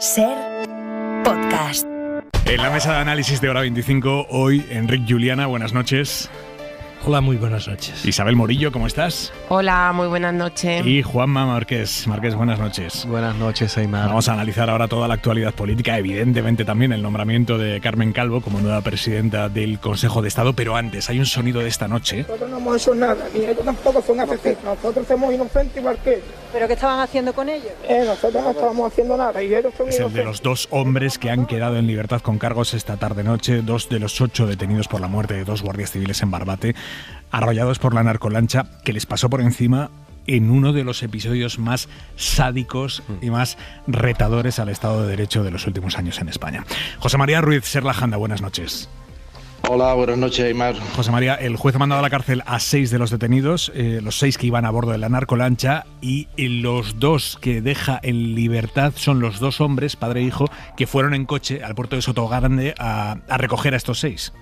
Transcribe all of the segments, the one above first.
Ser podcast. En la mesa de análisis de hora 25, hoy Enrique Juliana, buenas noches. Hola, muy buenas noches. Isabel Morillo, ¿cómo estás? Hola, muy buenas noches. Y Juanma Márquez. Márquez, buenas noches. Buenas noches, Aymar. Vamos a analizar ahora toda la actualidad política, evidentemente también el nombramiento de Carmen Calvo como nueva presidenta del Consejo de Estado, pero antes hay un sonido de esta noche. Nosotros no hemos hecho nada, y ellos tampoco son asesinos Nosotros somos inocentes igual ¿Pero qué estaban haciendo con ellos? Eh, nosotros no estábamos haciendo nada y ellos son Es el de los dos hombres que han quedado en libertad con cargos esta tarde-noche, dos de los ocho detenidos por la muerte de dos guardias civiles en Barbate arrollados por la narcolancha que les pasó por encima en uno de los episodios más sádicos mm. y más retadores al Estado de Derecho de los últimos años en España. José María Ruiz Serlajanda, buenas noches. Hola, buenas noches, Aymar. José María, el juez ha mandado a la cárcel a seis de los detenidos, eh, los seis que iban a bordo de la narcolancha, y los dos que deja en libertad son los dos hombres, padre e hijo, que fueron en coche al puerto de Sotogrande a recoger a estos seis.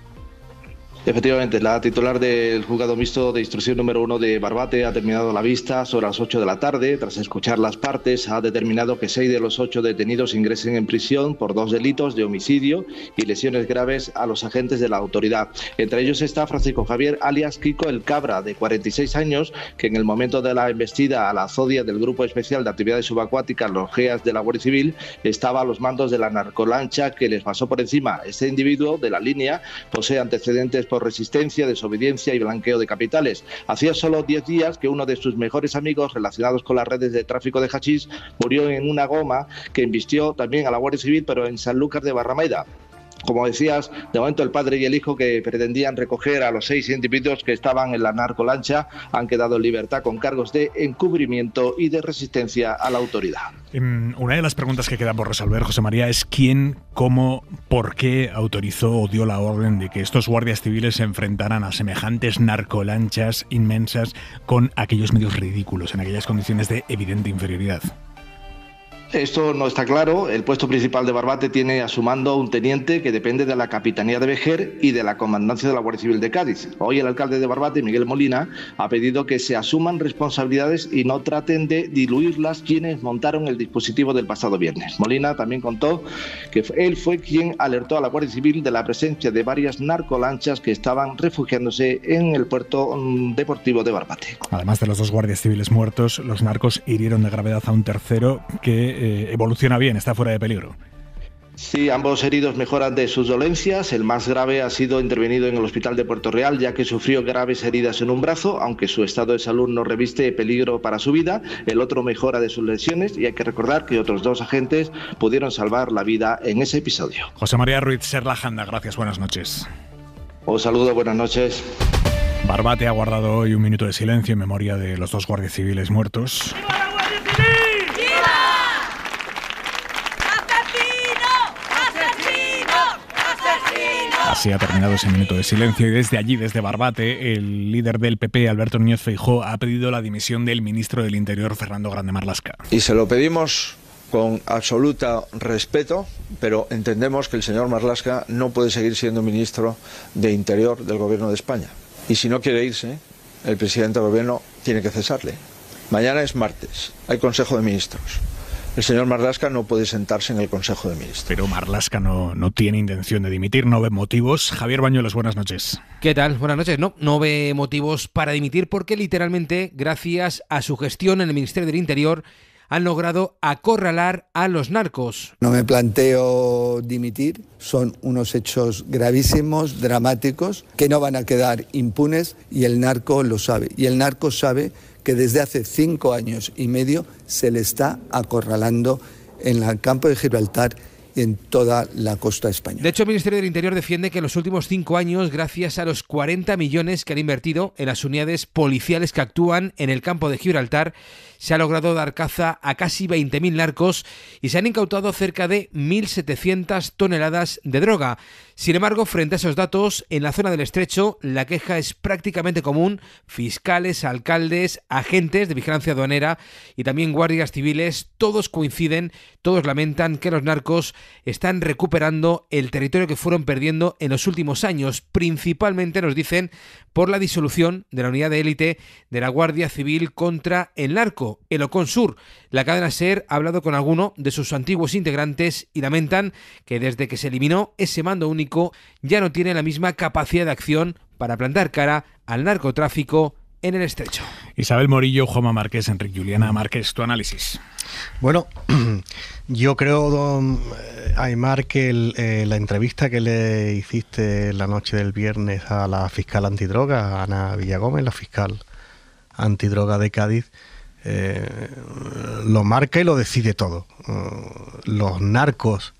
Efectivamente, la titular del juzgado mixto de instrucción número uno de Barbate ha terminado la vista sobre las 8 de la tarde. Tras escuchar las partes, ha determinado que seis de los ocho detenidos ingresen en prisión por dos delitos de homicidio y lesiones graves a los agentes de la autoridad. Entre ellos está Francisco Javier alias Kiko El Cabra, de 46 años, que en el momento de la embestida a la zodia del Grupo Especial de Actividades Subacuáticas, los GEAS de la Guardia Civil, estaba a los mandos de la narcolancha que les pasó por encima. Este individuo de la línea posee antecedentes por resistencia, desobediencia y blanqueo de capitales. Hacía solo 10 días que uno de sus mejores amigos relacionados con las redes de tráfico de hachís murió en una goma que invistió también a la Guardia Civil, pero en Sanlúcar de Barrameda como decías, de momento el padre y el hijo que pretendían recoger a los seis individuos que estaban en la narcolancha han quedado en libertad con cargos de encubrimiento y de resistencia a la autoridad. Em, una de las preguntas que queda por resolver, José María, es quién, cómo, por qué autorizó o dio la orden de que estos guardias civiles se enfrentaran a semejantes narcolanchas inmensas con aquellos medios ridículos, en aquellas condiciones de evidente inferioridad. Esto no está claro. El puesto principal de Barbate tiene a su mando un teniente que depende de la Capitanía de Vejer y de la Comandancia de la Guardia Civil de Cádiz. Hoy el alcalde de Barbate, Miguel Molina, ha pedido que se asuman responsabilidades y no traten de diluirlas quienes montaron el dispositivo del pasado viernes. Molina también contó que él fue quien alertó a la Guardia Civil de la presencia de varias narcolanchas que estaban refugiándose en el puerto mm, deportivo de Barbate. Además de los dos guardias civiles muertos, los narcos hirieron de gravedad a un tercero que eh, eh, evoluciona bien, está fuera de peligro. Sí, ambos heridos mejoran de sus dolencias. El más grave ha sido intervenido en el hospital de Puerto Real, ya que sufrió graves heridas en un brazo, aunque su estado de salud no reviste peligro para su vida. El otro mejora de sus lesiones y hay que recordar que otros dos agentes pudieron salvar la vida en ese episodio. José María Ruiz Serlajanda, gracias, buenas noches. Os saludo, buenas noches. Barbate ha guardado hoy un minuto de silencio en memoria de los dos guardias civiles muertos. ha terminado ese minuto de silencio y desde allí, desde Barbate, el líder del PP, Alberto Núñez Feijó, ha pedido la dimisión del ministro del Interior, Fernando Grande Marlasca. Y se lo pedimos con absoluto respeto, pero entendemos que el señor Marlasca no puede seguir siendo ministro de Interior del Gobierno de España. Y si no quiere irse, el presidente del Gobierno tiene que cesarle. Mañana es martes, hay Consejo de Ministros el señor Marlasca no puede sentarse en el Consejo de Ministros. Pero Marlasca no, no tiene intención de dimitir, no ve motivos. Javier Bañuelos, buenas noches. ¿Qué tal? Buenas noches. No, no ve motivos para dimitir porque literalmente, gracias a su gestión en el Ministerio del Interior, han logrado acorralar a los narcos. No me planteo dimitir, son unos hechos gravísimos, dramáticos, que no van a quedar impunes y el narco lo sabe. Y el narco sabe que desde hace cinco años y medio se le está acorralando en el campo de Gibraltar y en toda la costa española. De hecho, el Ministerio del Interior defiende que en los últimos cinco años, gracias a los 40 millones que han invertido en las unidades policiales que actúan en el campo de Gibraltar, se ha logrado dar caza a casi 20.000 narcos y se han incautado cerca de 1.700 toneladas de droga. Sin embargo, frente a esos datos, en la zona del estrecho la queja es prácticamente común. Fiscales, alcaldes, agentes de vigilancia aduanera y también guardias civiles, todos coinciden, todos lamentan que los narcos están recuperando el territorio que fueron perdiendo en los últimos años, principalmente nos dicen por la disolución de la unidad de élite de la Guardia Civil contra el narco el Oconsur. La cadena SER ha hablado con alguno de sus antiguos integrantes y lamentan que desde que se eliminó ese mando único ya no tiene la misma capacidad de acción para plantar cara al narcotráfico en el estrecho. Isabel Morillo, Joma Márquez, Enrique Juliana Márquez, tu análisis. Bueno, yo creo, don eh, Aymar, que eh, la entrevista que le hiciste la noche del viernes a la fiscal antidroga, Ana Villagómez, la fiscal antidroga de Cádiz, eh, lo marca y lo decide todo. Mm, los narcos,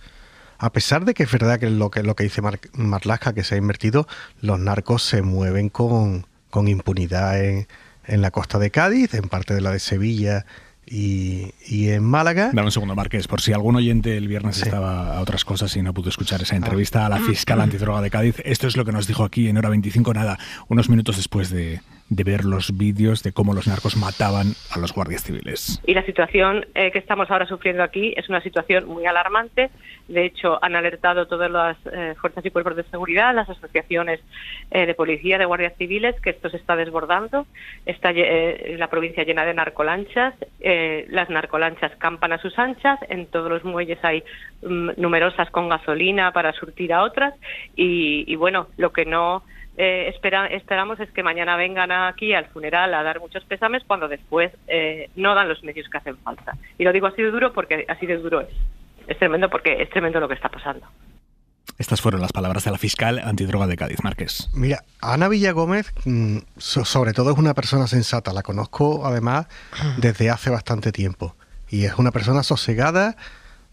a pesar de que es verdad que lo que, lo que dice Marlasca que se ha invertido, los narcos se mueven con, impunidad en, la costa de Cádiz, en parte de la de Sevilla. Y, en Málaga. Dame un segundo, Marqués, por si algún oyente el viernes estaba a otras cosas y no pudo escuchar esa ah. entrevista a la fiscal antidroga de Cádiz. Esto es lo que nos dijo aquí en hora 25, nada, unos minutos después de, de ver los vídeos de cómo los narcos mataban a los guardias civiles. Y la situación eh, que estamos ahora sufriendo aquí es una situación muy alarmante. De hecho, han alertado todas las eh, fuerzas y cuerpos de seguridad, las asociaciones eh, de policía, de guardias civiles, que esto se está desbordando. Está la provincia llena de narcolanchas. las narcolanchas campan a sus anchas. En todos los muelles hay mm, numerosas con gasolina para surtir a otras. y bueno, lo que no eh, esperamos es que mañana vengan aquí al funeral a dar muchos pésames cuando después eh, no dan los medios que hacen falta. Y lo digo así de duro porque así de duro es. Es tremendo porque es tremendo lo que está pasando. Estas fueron las palabras de la fiscal antidroga de Cádiz, Márquez. Mira, Ana Gómez mm, sobre todo, es una persona sensata. La conozco, además, desde hace bastante tiempo. Y es una persona sosegada.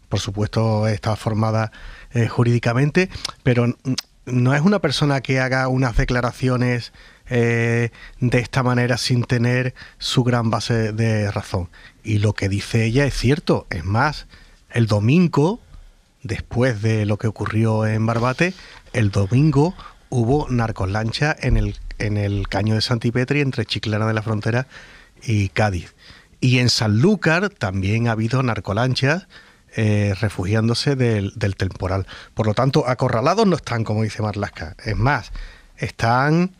Por supuesto, está formada eh, jurídicamente, pero mm, no es una persona que haga unas declaraciones eh, de esta manera sin tener su gran base de razón. Y lo que dice ella es cierto. Es más, el domingo, después de lo que ocurrió en Barbate, el domingo hubo narcolancha en el, en el caño de Santipetri entre Chiclana de la Frontera y Cádiz. Y en Sanlúcar también ha habido narcolanchas eh, refugiándose del, temporal. Por lo tanto, acorralados no están, como dice Marlaska. Es más, están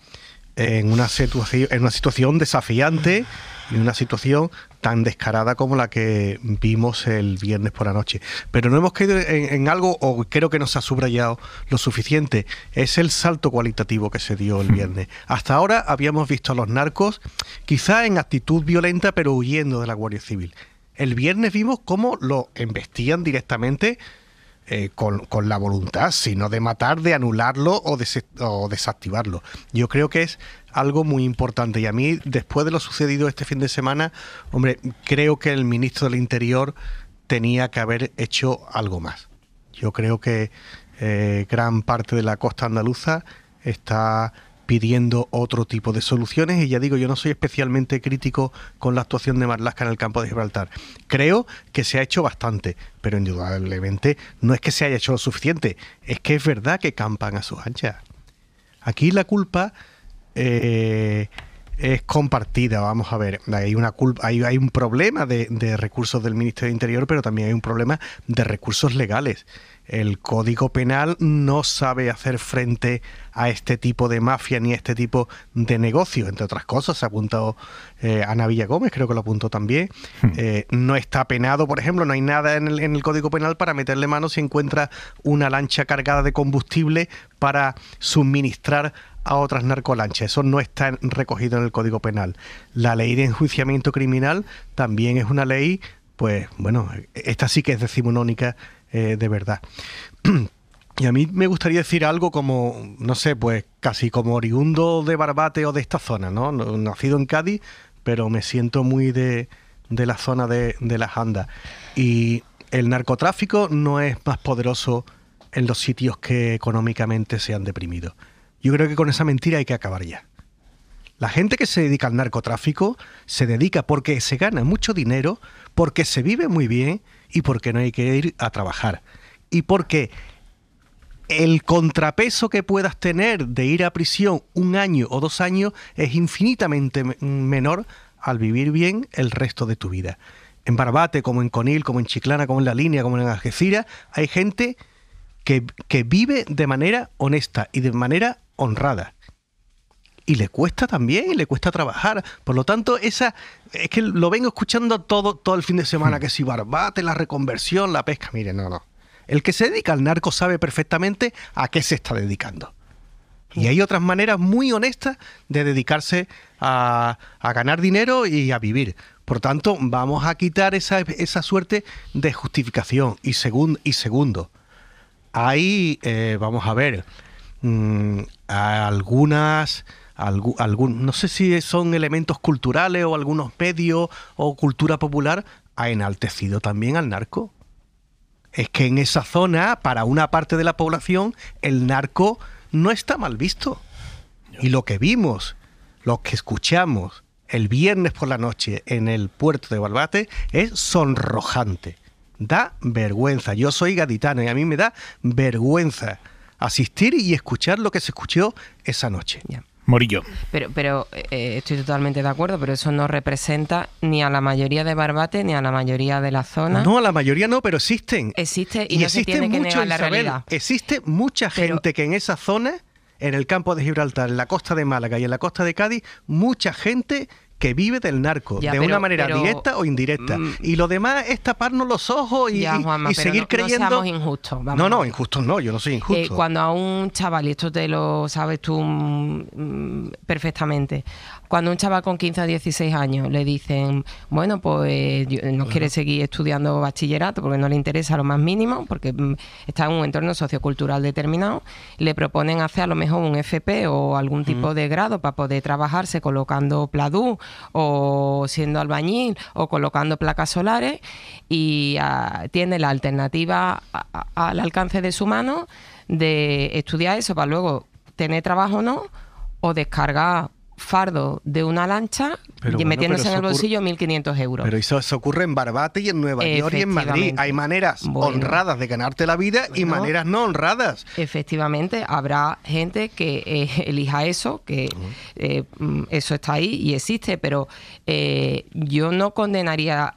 en una, situación, en una situación desafiante y una situación tan descarada como la que vimos el viernes por la noche. Pero no hemos caído en, algo, o creo que nos ha subrayado lo suficiente, es el salto cualitativo que se dio el hmm. viernes. Hasta ahora habíamos visto a los narcos, quizá en actitud violenta, pero huyendo de la Guardia Civil. El viernes vimos cómo lo embestían directamente eh, con, la voluntad, sino de matar, de anularlo o, desactivarlo. Yo creo que es algo muy importante y a mí, después de lo sucedido este fin de semana, hombre, creo que el ministro del Interior tenía que haber hecho algo más. Yo creo que eh, gran parte de la costa andaluza está pidiendo otro tipo de soluciones y ya digo, yo no soy especialmente crítico con la actuación de Marlaska en el campo de Gibraltar. Creo que se ha hecho bastante, pero indudablemente no es que se haya hecho lo suficiente, es que es verdad que campan a sus anchas. Aquí la culpa eh, es compartida, vamos a ver, hay, una culpa, hay, hay un problema de, de recursos del Ministerio de Interior, pero también hay un problema de recursos legales el Código Penal no sabe hacer frente a este tipo de mafia ni a este tipo de negocio. Entre otras cosas, se ha apuntado eh, Ana Villa Gómez, creo que lo apuntó también. Hmm. Eh, no está penado, por ejemplo, no hay nada en el, en el Código Penal para meterle mano si encuentra una lancha cargada de combustible para suministrar a otras narcolanchas. Eso no está recogido en el Código Penal. La ley de enjuiciamiento criminal también es una ley, pues bueno, esta sí que es decimonónica eh, de verdad. Y a mí me gustaría decir algo como, no sé, pues casi como oriundo de Barbate o de esta zona, ¿no? Nacido en Cádiz, pero me siento muy de, de la zona de, de las Andas. Y el narcotráfico no es más poderoso en los sitios que económicamente se han deprimido. Yo creo que con esa mentira hay que acabar ya. La gente que se dedica al narcotráfico se dedica porque se gana mucho dinero, porque se vive muy bien y porque no hay que ir a trabajar. Y porque el contrapeso que puedas tener de ir a prisión un año o dos años es infinitamente menor al vivir bien el resto de tu vida. En Barbate, como en Conil, como en Chiclana, como en La Línea, como en Algeciras, hay gente que, que vive de manera honesta y de manera honrada y le cuesta también, le cuesta trabajar. Por lo tanto, esa es que lo vengo escuchando todo, todo el fin de semana, hmm. que si barbate, la reconversión, la pesca, mire, no, no. El que se dedica al narco sabe perfectamente a qué se está dedicando. Y hmm. hay otras maneras muy honestas de dedicarse a, ganar dinero y a vivir. Por tanto, vamos a quitar esa, suerte de justificación. Y, y segundo, ahí eh, vamos a ver mm, algunas algún, no sé si son elementos culturales o algunos medios o cultura popular, ha enaltecido también al narco. Es que en esa zona, para una parte de la población, el narco no está mal visto. Y lo que vimos, lo que escuchamos el viernes por la noche en el puerto de Balbate es sonrojante. Da vergüenza. Yo soy gaditano y a mí me da vergüenza asistir y escuchar lo que se escuchó esa noche. Morillo. Pero, pero eh, eh, estoy totalmente de acuerdo, pero eso no representa ni a la mayoría de Barbate ni a la mayoría de la zona. No, a la mayoría no, pero existen. Existe y, no existe se tiene que la realidad. Existe mucha gente que en esa zona, en el campo de Gibraltar, en la costa de Málaga y en la costa de Cádiz, mucha gente que vive del narco, de una manera directa o indirecta. Mm. y lo demás es taparnos los ojos y, seguir creyendo. No injustos. No, no, injustos no, yo no soy injusto. Eh, cuando a un chaval, y esto te lo sabes tú mm, mm, perfectamente, cuando un chaval con 15 a 16 años le dicen, bueno, pues no quiere seguir estudiando bachillerato porque no le interesa lo más mínimo, porque mm, está en un entorno sociocultural determinado, le proponen hacer a lo mejor un FP o algún tipo de grado para poder trabajarse colocando pladú o siendo albañil o colocando placas solares y ah, tiene la alternativa al alcance de su mano de estudiar eso para luego tener trabajo o no, o descargar fardo de una lancha y metiéndose en el bolsillo 1.500 euros. Pero eso, ocurre en Barbate y en Nueva York y en Madrid. Hay maneras honradas de ganarte la vida y maneras no honradas. Efectivamente, habrá gente que eh, elija eso, que eh, mm, eso está ahí y existe, pero eh, yo no condenaría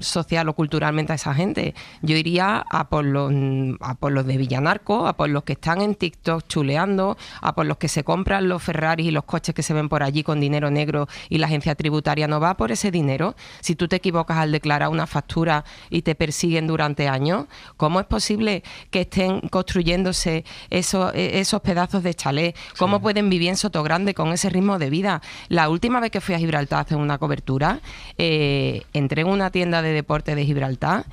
social o culturalmente a esa gente. Yo iría a por los, mm, a por los de Villanarco, a por los que están en TikTok chuleando, a por los que se compran los Ferraris y los coches que se ven por allí con dinero negro y las agencia tributaria no va por ese dinero. Si tú te equivocas al declarar una factura y te persiguen durante años, ¿cómo es posible que estén construyéndose esos, e, esos pedazos de chalet? ¿Cómo pueden vivir en Sotogrande con ese ritmo de vida? La última vez que fui a Gibraltar a hacer una cobertura, eh, entré en una tienda de deporte de Gibraltar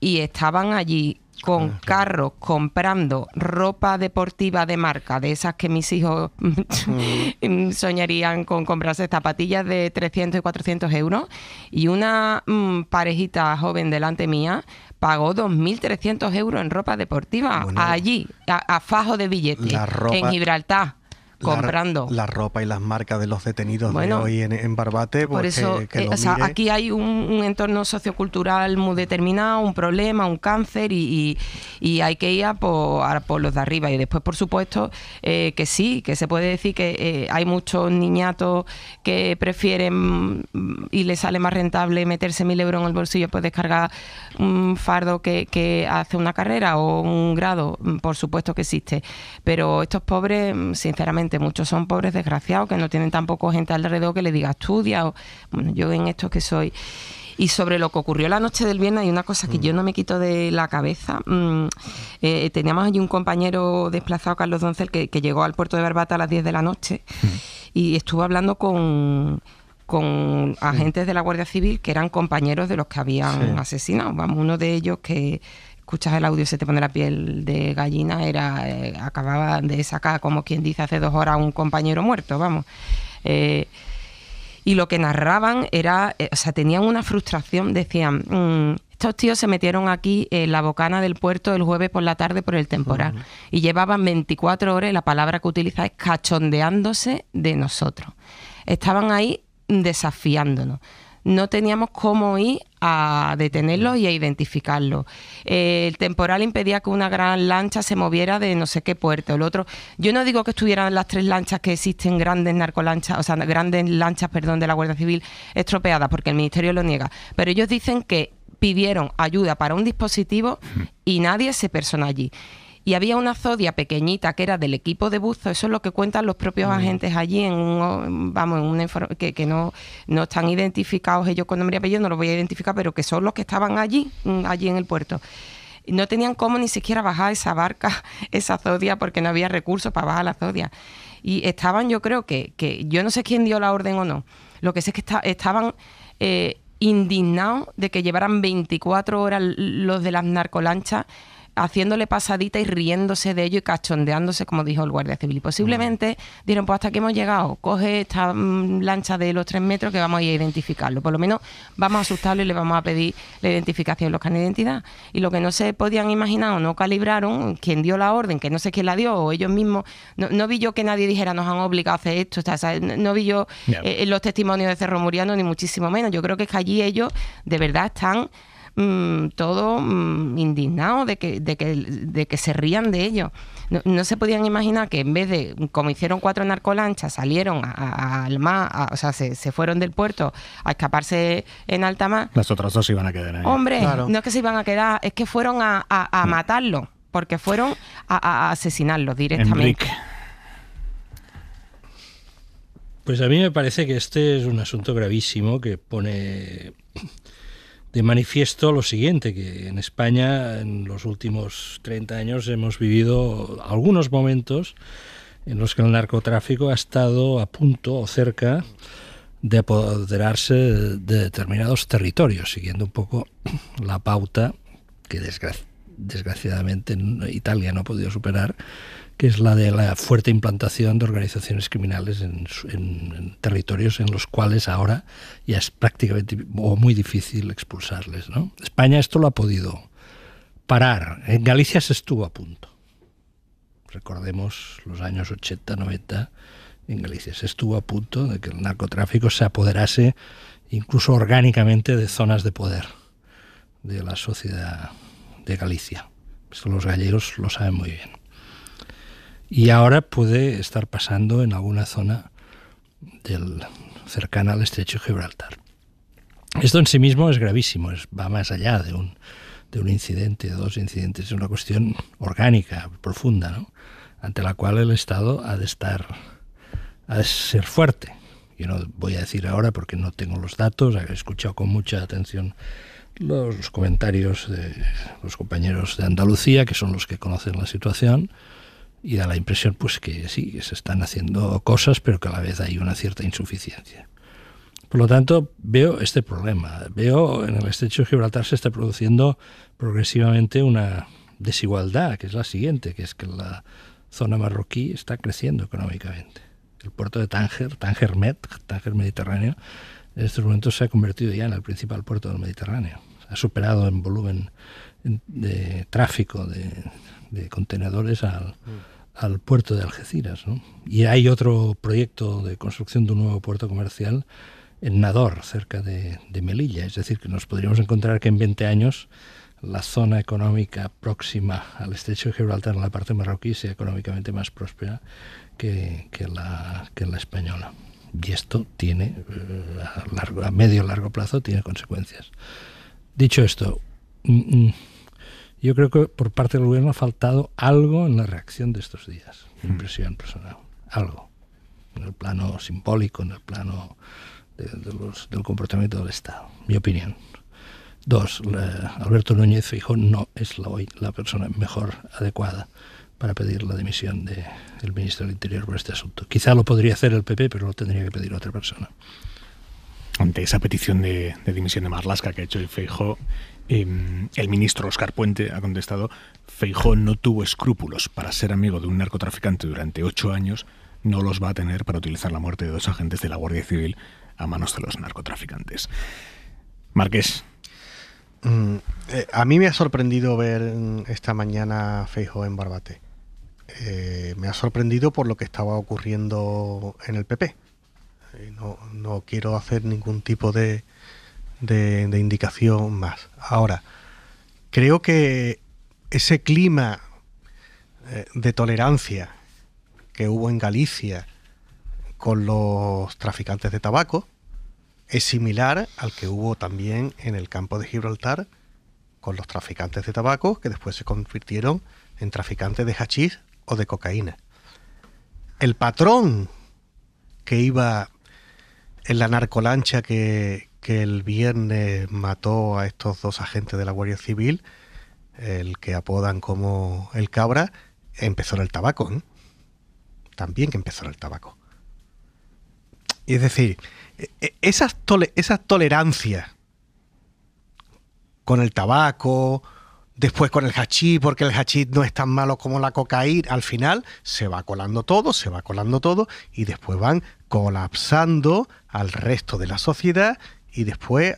y estaban allí con ah, carro carros, comprando ropa deportiva de marca, de esas que mis hijos mm. soñarían con comprarse zapatillas de 300 y 400 euros, y una mm, parejita joven delante mía pagó 2.300 euros en ropa deportiva, allí, a, a, fajo de billetes, en Gibraltar comprando. La, ropa y las marcas de los detenidos de hoy en, Barbate. Pues eso, eh, o sea, aquí hay un, entorno sociocultural muy determinado, un problema, un cáncer y, hay que ir a por, los de arriba. Y después, por supuesto, eh, que sí, que se puede decir que eh, hay muchos niñatos que prefieren mm, y les sale más rentable meterse mil euros en el bolsillo pues descargar un fardo que, que hace una carrera o un grado. Mm, por supuesto que existe. Pero estos pobres, mm, sinceramente, muchos son pobres desgraciados que no tienen tampoco gente alrededor que le diga estudia, o bueno, yo en esto que soy. Y sobre lo que ocurrió la noche del viernes, hay una cosa que mm. yo no me quito de la cabeza. Mm, eh, teníamos allí un compañero desplazado, Carlos Doncel, que, llegó al puerto de Barbata a las 10 de la noche mm. y estuvo hablando con, con agentes de la Guardia Civil que eran compañeros de los que habían asesinado. Vamos, uno de ellos que escuchas el audio se te pone la piel de gallina, era eh, acababan de sacar, como quien dice, hace dos horas un compañero muerto, vamos. Eh, y lo que narraban era, eh, o sea, tenían una frustración, decían, mm, estos tíos se metieron aquí en la bocana del puerto el jueves por la tarde por el temporal y llevaban 24 horas, la palabra que utiliza es cachondeándose de nosotros. Estaban ahí desafiándonos. No teníamos cómo ir a detenerlos y a identificarlos. Eh, el temporal impedía que una gran lancha se moviera de no sé qué puerto, el otro. Yo no digo que estuvieran las tres lanchas que existen, grandes narcolanchas, o sea, grandes lanchas, perdón, de la Guardia Civil estropeadas, porque el Ministerio lo niega. Pero ellos dicen que pidieron ayuda para un dispositivo y nadie se persona allí y había una zodia pequeñita que era del equipo de buzo, eso es lo que cuentan los propios agentes allí, en vamos, en que, no, no están identificados ellos con nombre y apellido, no los voy a identificar, pero que son los que estaban allí, mm, allí en el puerto no tenían cómo ni siquiera bajar esa barca, esa zodia, porque no había recursos para bajar la zodia. Y estaban, yo creo que, que yo no sé quién dio la orden o no, lo que sé es que estaban eh, indignados de que llevaran 24 horas los de las narcolanchas haciéndole pasadita y riéndose de ello y cachondeándose, como dijo el guardia civil. Y posiblemente mm. dijeron, pues hasta que hemos llegado, coge esta mm, lancha de los tres metros que vamos a ir a identificarlo. Por lo menos vamos a asustarlo y le vamos a pedir la identificación, de los carnes de identidad. Y lo que no se podían imaginar o no calibraron, quien dio la orden, que no sé quién la dio, o ellos mismos, no, vi yo que nadie dijera nos han obligado a hacer esto, no, vi yo eh, los testimonios de Cerro Muriano, ni muchísimo menos. Yo creo que es que allí ellos de verdad están Mm, todo mm, indignado de que, de, que, se rían de ellos. No, se podían imaginar que en vez de, como hicieron cuatro narcolanchas, salieron al mar, o sea, se, fueron del puerto a escaparse en alta mar. Las otras dos se iban a quedar ahí. Hombre, no es que se iban a quedar, es que fueron a, matarlo, porque fueron a, asesinarlos directamente. Pues a mí me parece que este es un asunto gravísimo que pone de manifiesto lo siguiente, que en España en los últimos 30 años hemos vivido algunos momentos en los que el narcotráfico ha estado a punto o cerca de apoderarse de determinados territorios, siguiendo un poco la pauta que desgraciadamente Italia no ha podido superar que es la de la fuerte implantación de organizaciones criminales en, territorios en los cuales ahora ya es prácticamente muy difícil expulsarles. España esto lo ha podido parar. En Galicia se estuvo a punto. Recordemos los años 80, 90, en Galicia se estuvo a punto de que el narcotráfico se apoderase incluso orgánicamente de zonas de poder de la sociedad de Galicia. Esto los gallegos lo saben muy bien y ahora puede estar pasando en alguna zona del, cercana al estrecho de Gibraltar. Esto en sí mismo es gravísimo, va más allá de un, de un incidente, de dos incidentes, es una cuestión orgánica, profunda, ¿no? ante la cual el Estado ha de estar, ha ser fuerte. Yo no voy a decir ahora porque no tengo los datos, he escuchado con mucha atención los, los comentarios de los compañeros de Andalucía, que son los que conocen la situación, y da la impresión pues que sí, que se están haciendo cosas, pero que a la vez hay una cierta insuficiencia. Por lo tanto, veo este problema. Veo en el estrecho de Gibraltar se está produciendo progresivamente una desigualdad, que es la siguiente, que es que la zona marroquí está creciendo económicamente. El puerto de Tánger, Tánger Med, Tánger Mediterráneo, en estos momentos se ha convertido ya en el principal puerto del Mediterráneo. Ha superado en volumen de tráfico de, contenedores al, mm al puerto de Algeciras. Y hay otro proyecto de construcción de un nuevo puerto comercial en Nador, cerca de, Melilla. Es decir, que nos podríamos encontrar que en 20 años la zona económica próxima al estrecho de Gibraltar, en la parte marroquí, sea económicamente más próspera que, la, la española. Y esto tiene, eh, a, largo, a medio largo plazo, tiene consecuencias. Dicho esto, mm, mm, yo creo que por parte del gobierno ha faltado algo en la reacción de estos días, mm. impresión personal, algo, en el plano simbólico, en el plano del comportamiento del Estado, mi opinión. Dos, Alberto Núñez Feijóo no es la, hoy la persona mejor adecuada para pedir la dimisión de, del ministro del Interior por este asunto. Quizá lo podría hacer el PP, pero lo tendría que pedir otra persona ante esa petición de, dimisión de Marlasca que ha hecho el Feijo, Em, el ministro Oscar Puente ha contestado, Feijó no tuvo escrúpulos para ser amigo de un narcotraficante durante ocho años, no los va a tener para utilizar la muerte de dos agentes de la Guardia Civil a manos de los narcotraficantes. Marqués. Mm, eh, a mí me ha sorprendido ver mm, esta mañana Feijó en Barbate. Eh, me ha sorprendido por lo que estaba ocurriendo en el PP. Eh, no quiero hacer ningún tipo de, de, indicación más. Ahora, creo que ese clima eh, de tolerancia que hubo en Galicia con los traficantes de tabaco es similar al que hubo también en el campo de Gibraltar con los traficantes de tabaco que después se convirtieron en traficantes de hachís o de cocaína. El patrón que iba en la narcolancha que, que el viernes mató a estos dos agentes de la Guardia Civil, el que apodan como el cabra, empezó el tabaco. ¿eh? También que empezó el tabaco. Y es decir, e-, e-, esas, esas tolerancias con el tabaco, después con el hachís, porque el hachís no es tan malo como la cocaína, al final se va colando todo, se va colando todo y después van colapsando al resto de la sociedad y después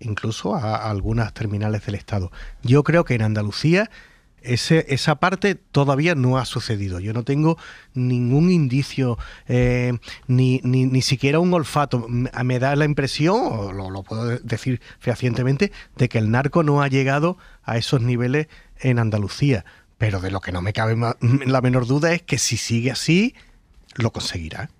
incluso a, algunas terminales del Estado. Yo creo que en Andalucía esa parte todavía no ha sucedido. Yo no tengo ningún indicio, eh, ni, siquiera un olfato. Me da la impresión, o lo, lo, puedo decir fehacientemente, de que el narco no ha llegado a esos niveles en Andalucía. Pero de lo que no me cabe la menor duda es que si sigue así, lo conseguirá.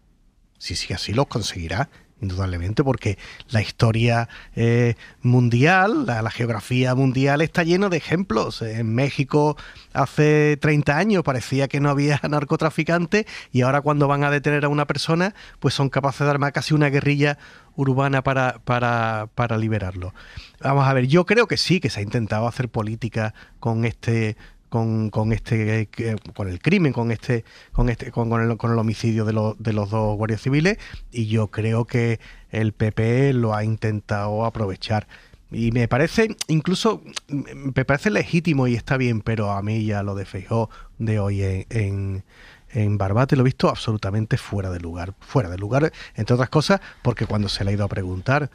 Si sigue así, lo conseguirá indudablemente, porque la historia eh, mundial, la, geografía mundial está llena de ejemplos. En México hace 30 años parecía que no había narcotraficantes y ahora cuando van a detener a una persona, pues son capaces de armar casi una guerrilla urbana para, para, para liberarlo. Vamos a ver, yo creo que sí, que se ha intentado hacer política con este con, con este con el crimen, con este con este con, el, homicidio de, de los dos guardias civiles y yo creo que el PP lo ha intentado aprovechar. Y me parece, incluso, mm, me parece legítimo y está bien, pero a mí ya lo de de hoy en, en, en, Barbate lo he visto absolutamente fuera de lugar. Fuera de lugar, entre otras cosas, porque cuando se le ha ido a preguntar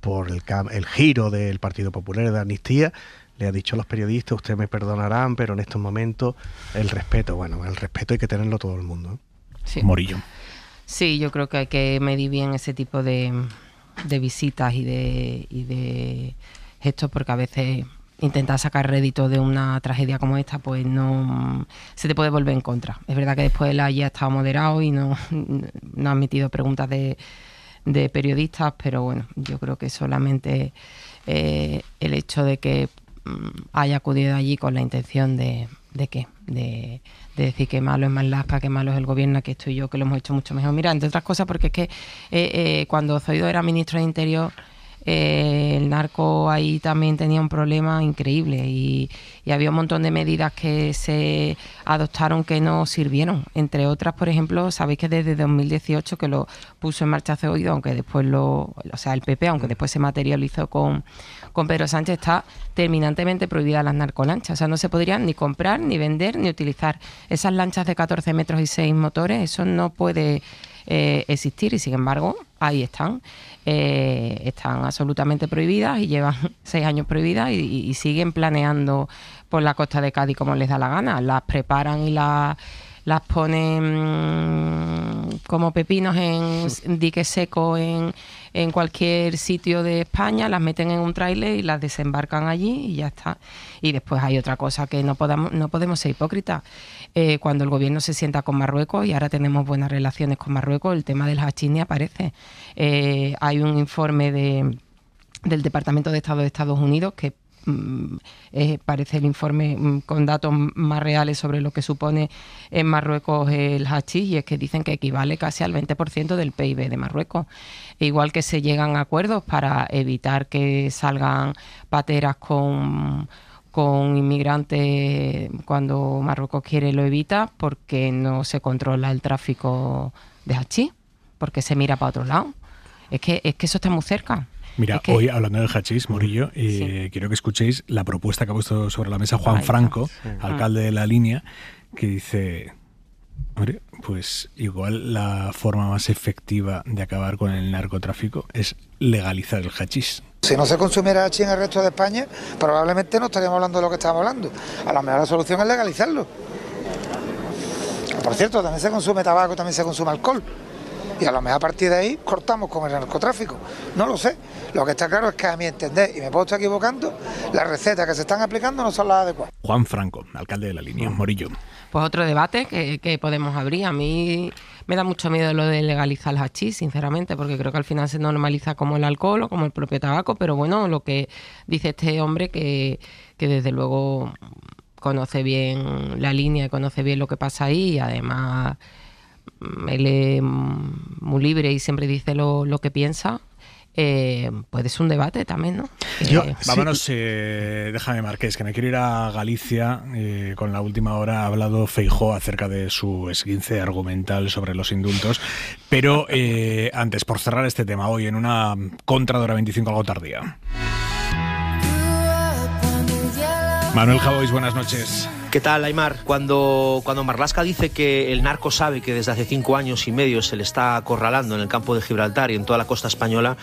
por el, el giro del Partido Popular de Amnistía, le ha dicho a los periodistas, ustedes me perdonarán, pero en estos momentos el respeto, bueno, el respeto hay que tenerlo todo el mundo. Sí. Morillo. Sí, yo creo que hay que medir bien ese tipo de, visitas y de, gestos, porque a veces intentar sacar rédito de una tragedia como esta, pues no se te puede volver en contra. Es verdad que después él haya estado moderado y no, ha admitido preguntas de, periodistas, pero bueno, yo creo que solamente eh, el hecho de que haya acudido allí con la intención de, de de, decir que malo es Malaspa, que malo es el gobierno, que estoy yo, que lo hemos hecho mucho mejor. Mira, entre otras cosas, porque es que eh, eh, cuando Zoido era ministro de Interior, eh, el narco ahí también tenía un problema increíble y, había un montón de medidas que se adoptaron que no sirvieron. Entre otras, por ejemplo, sabéis que desde 2018 que lo puso en marcha oído, aunque después lo, o sea, el PP, aunque después se materializó con, con Pedro Sánchez, está terminantemente prohibida las narcolanchas. O sea, no se podrían ni comprar, ni vender, ni utilizar. Esas lanchas de 14 metros y 6 motores, eso no puede eh, existir y sin embargo ahí están. Eh, están absolutamente prohibidas y llevan seis años prohibidas y, siguen planeando por la costa de Cádiz como les da la gana. Las preparan y las, las ponen mm, como pepinos en dique seco en, cualquier sitio de España, las meten en un tráiler y las desembarcan allí y ya está. Y después hay otra cosa que no, podamos, no podemos ser hipócritas. Eh, cuando el gobierno se sienta con Marruecos y ahora tenemos buenas relaciones con Marruecos, el tema del ni aparece. Eh, hay un informe de, del Departamento de Estado de Estados Unidos que mm, eh, parece el informe mm, con datos más reales sobre lo que supone en Marruecos el hachís y es que dicen que equivale casi al 20% del PIB de Marruecos. igual que se llegan a acuerdos para evitar que salgan pateras con con inmigrantes cuando Marruecos quiere lo evita porque no se controla el tráfico de hachís, porque se mira para otro lado. Es que, es que eso está muy cerca. Mira, hoy hablando del hachís, Morillo, eh, quiero que escuchéis la propuesta que ha puesto sobre la mesa Juan Franco, alcalde de la línea, que dice Hombre, pues igual la forma más efectiva de acabar con el narcotráfico es legalizar el hachís. Si no se consumiera hachís en el resto de España, probablemente no estaríamos hablando de lo que estamos hablando. A lo mejor la solución es legalizarlo. Por cierto, también se consume tabaco, también se consume alcohol y a lo mejor a partir de ahí cortamos con el narcotráfico. No lo sé. Lo que está claro es que a mi entender, y me puedo estar equivocando, las recetas que se están aplicando no son las adecuadas. Juan Franco, alcalde de la línea, mm. Morillo. Pues otro debate que, podemos abrir. A mí me da mucho miedo lo de legalizar el hachís, sinceramente, porque creo que al final se normaliza como el alcohol o como el propio tabaco, pero bueno, lo que dice este hombre que, que desde luego conoce bien la línea y conoce bien lo que pasa ahí y además muy libre y siempre dice lo, lo que piensa. Eh, pues es un debate también, ¿no? Yo, eh, vámonos, eh, déjame Marqués, que me quiero ir a Galicia. con la última hora ha hablado Feijó acerca de su esguince argumental sobre los indultos. Pero antes, por cerrar este tema, hoy en una contra de hora 25 algo tardía. Manuel Javois, buenas noches. ¿Qué tal, Aymar? Cuando, cuando Marlasca dice que el narco sabe que desde hace cinco años y medio se le está acorralando en el campo de Gibraltar y en toda la costa española,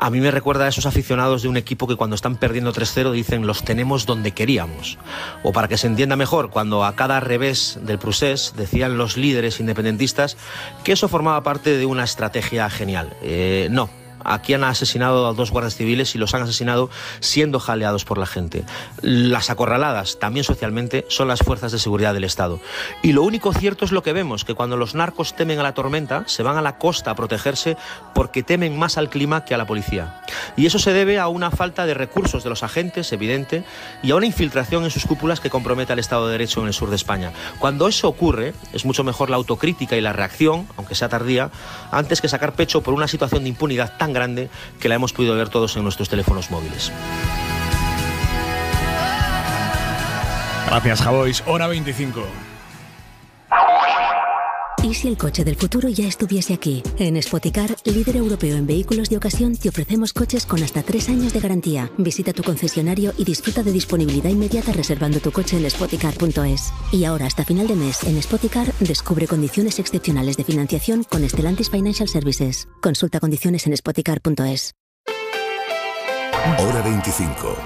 a mí me recuerda a esos aficionados de un equipo que cuando están perdiendo 3-0 dicen los tenemos donde queríamos. O para que se entienda mejor, cuando a cada revés del Prusés decían los líderes independentistas que eso formaba parte de una estrategia genial. Eh, no, Aquí han asesinado a dos guardias civiles y los han asesinado siendo jaleados por la gente. Las acorraladas, también socialmente, son las fuerzas de seguridad del Estado. Y lo único cierto es lo que vemos, que cuando los narcos temen a la tormenta, se van a la costa a protegerse porque temen más al clima que a la policía. Y eso se debe a una falta de recursos de los agentes, evidente, y a una infiltración en sus cúpulas que compromete al Estado de Derecho en el sur de España. Cuando eso ocurre, es mucho mejor la autocrítica y la reacción, aunque sea tardía, antes que sacar pecho por una situación de impunidad tan grande que la hemos podido ver todos en nuestros teléfonos móviles. Gracias, Javois. Hora 25 si el coche del futuro ya estuviese aquí? En Spoticar, líder europeo en vehículos de ocasión, te ofrecemos coches con hasta tres años de garantía. Visita tu concesionario y disfruta de disponibilidad inmediata reservando tu coche en spoticar.es. Y ahora, hasta final de mes, en Spoticar, descubre condiciones excepcionales de financiación con Estelantis Financial Services. Consulta condiciones en spoticar.es. Hora 25.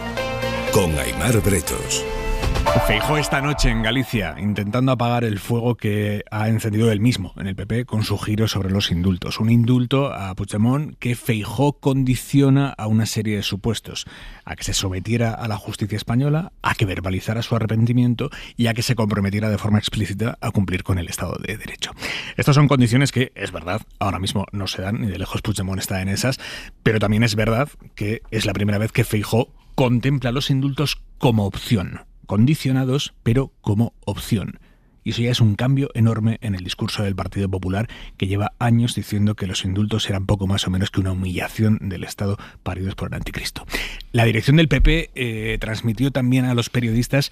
Con Aymar Bretos. Feijó esta noche en Galicia, intentando apagar el fuego que ha encendido él mismo en el PP con su giro sobre los indultos. Un indulto a Puigdemont que Feijó condiciona a una serie de supuestos: a que se sometiera a la justicia española, a que verbalizara su arrepentimiento y a que se comprometiera de forma explícita a cumplir con el Estado de Derecho. Estas son condiciones que, es verdad, ahora mismo no se dan, ni de lejos Puigdemont está en esas, pero también es verdad que es la primera vez que Feijó contempla los indultos como opción condicionados, pero como opción. Y eso ya es un cambio enorme en el discurso del Partido Popular, que lleva años diciendo que los indultos eran poco más o menos que una humillación del Estado paridos por el anticristo. La dirección del PP eh, transmitió también a los periodistas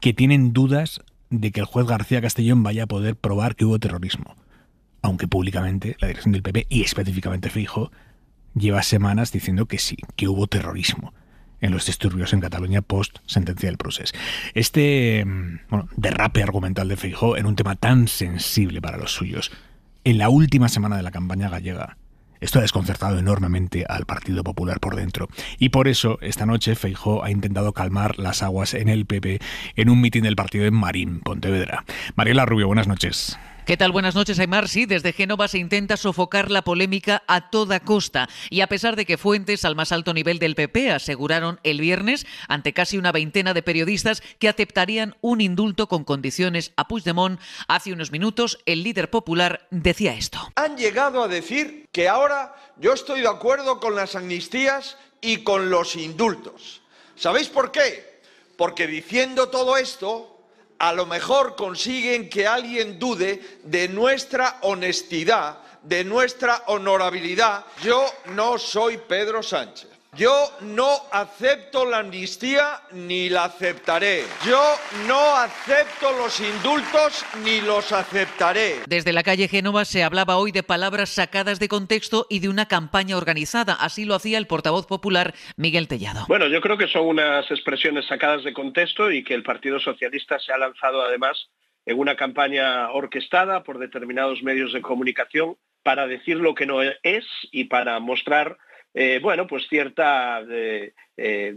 que tienen dudas de que el juez García Castellón vaya a poder probar que hubo terrorismo. Aunque públicamente la dirección del PP, y específicamente Fijo, lleva semanas diciendo que sí, que hubo terrorismo en los disturbios en Cataluña post sentencia del procés. Este mm, derrape argumental de Feijó en un tema tan sensible para los suyos, en la última semana de la campaña gallega, esto ha desconcertado enormemente al Partido Popular por dentro. Y por eso, esta noche, Feijó ha intentado calmar las aguas en el PP en un mitin del partido en Marín, Pontevedra. Mariela Rubio, buenas noches. ¿Qué tal? Buenas noches, Aymar. Sí, desde Génova se intenta sofocar la polémica a toda costa. Y a pesar de que fuentes al más alto nivel del PP aseguraron el viernes, ante casi una veintena de periodistas, que aceptarían un indulto con condiciones a Puigdemont, hace unos minutos el líder popular decía esto. Han llegado a decir que ahora yo estoy de acuerdo con las amnistías y con los indultos. ¿Sabéis por qué? Porque diciendo todo esto, a lo mejor consiguen que alguien dude de nuestra honestidad, de nuestra honorabilidad. Yo no soy Pedro Sánchez. Yo no acepto la amnistía ni la aceptaré. Yo no acepto los indultos ni los aceptaré. Desde la calle Génova se hablaba hoy de palabras sacadas de contexto y de una campaña organizada. Así lo hacía el portavoz popular Miguel Tellado. Bueno, yo creo que son unas expresiones sacadas de contexto y que el Partido Socialista se ha lanzado además en una campaña orquestada por determinados medios de comunicación para decir lo que no es y para mostrar eh, bueno, pues cierta eh, eh,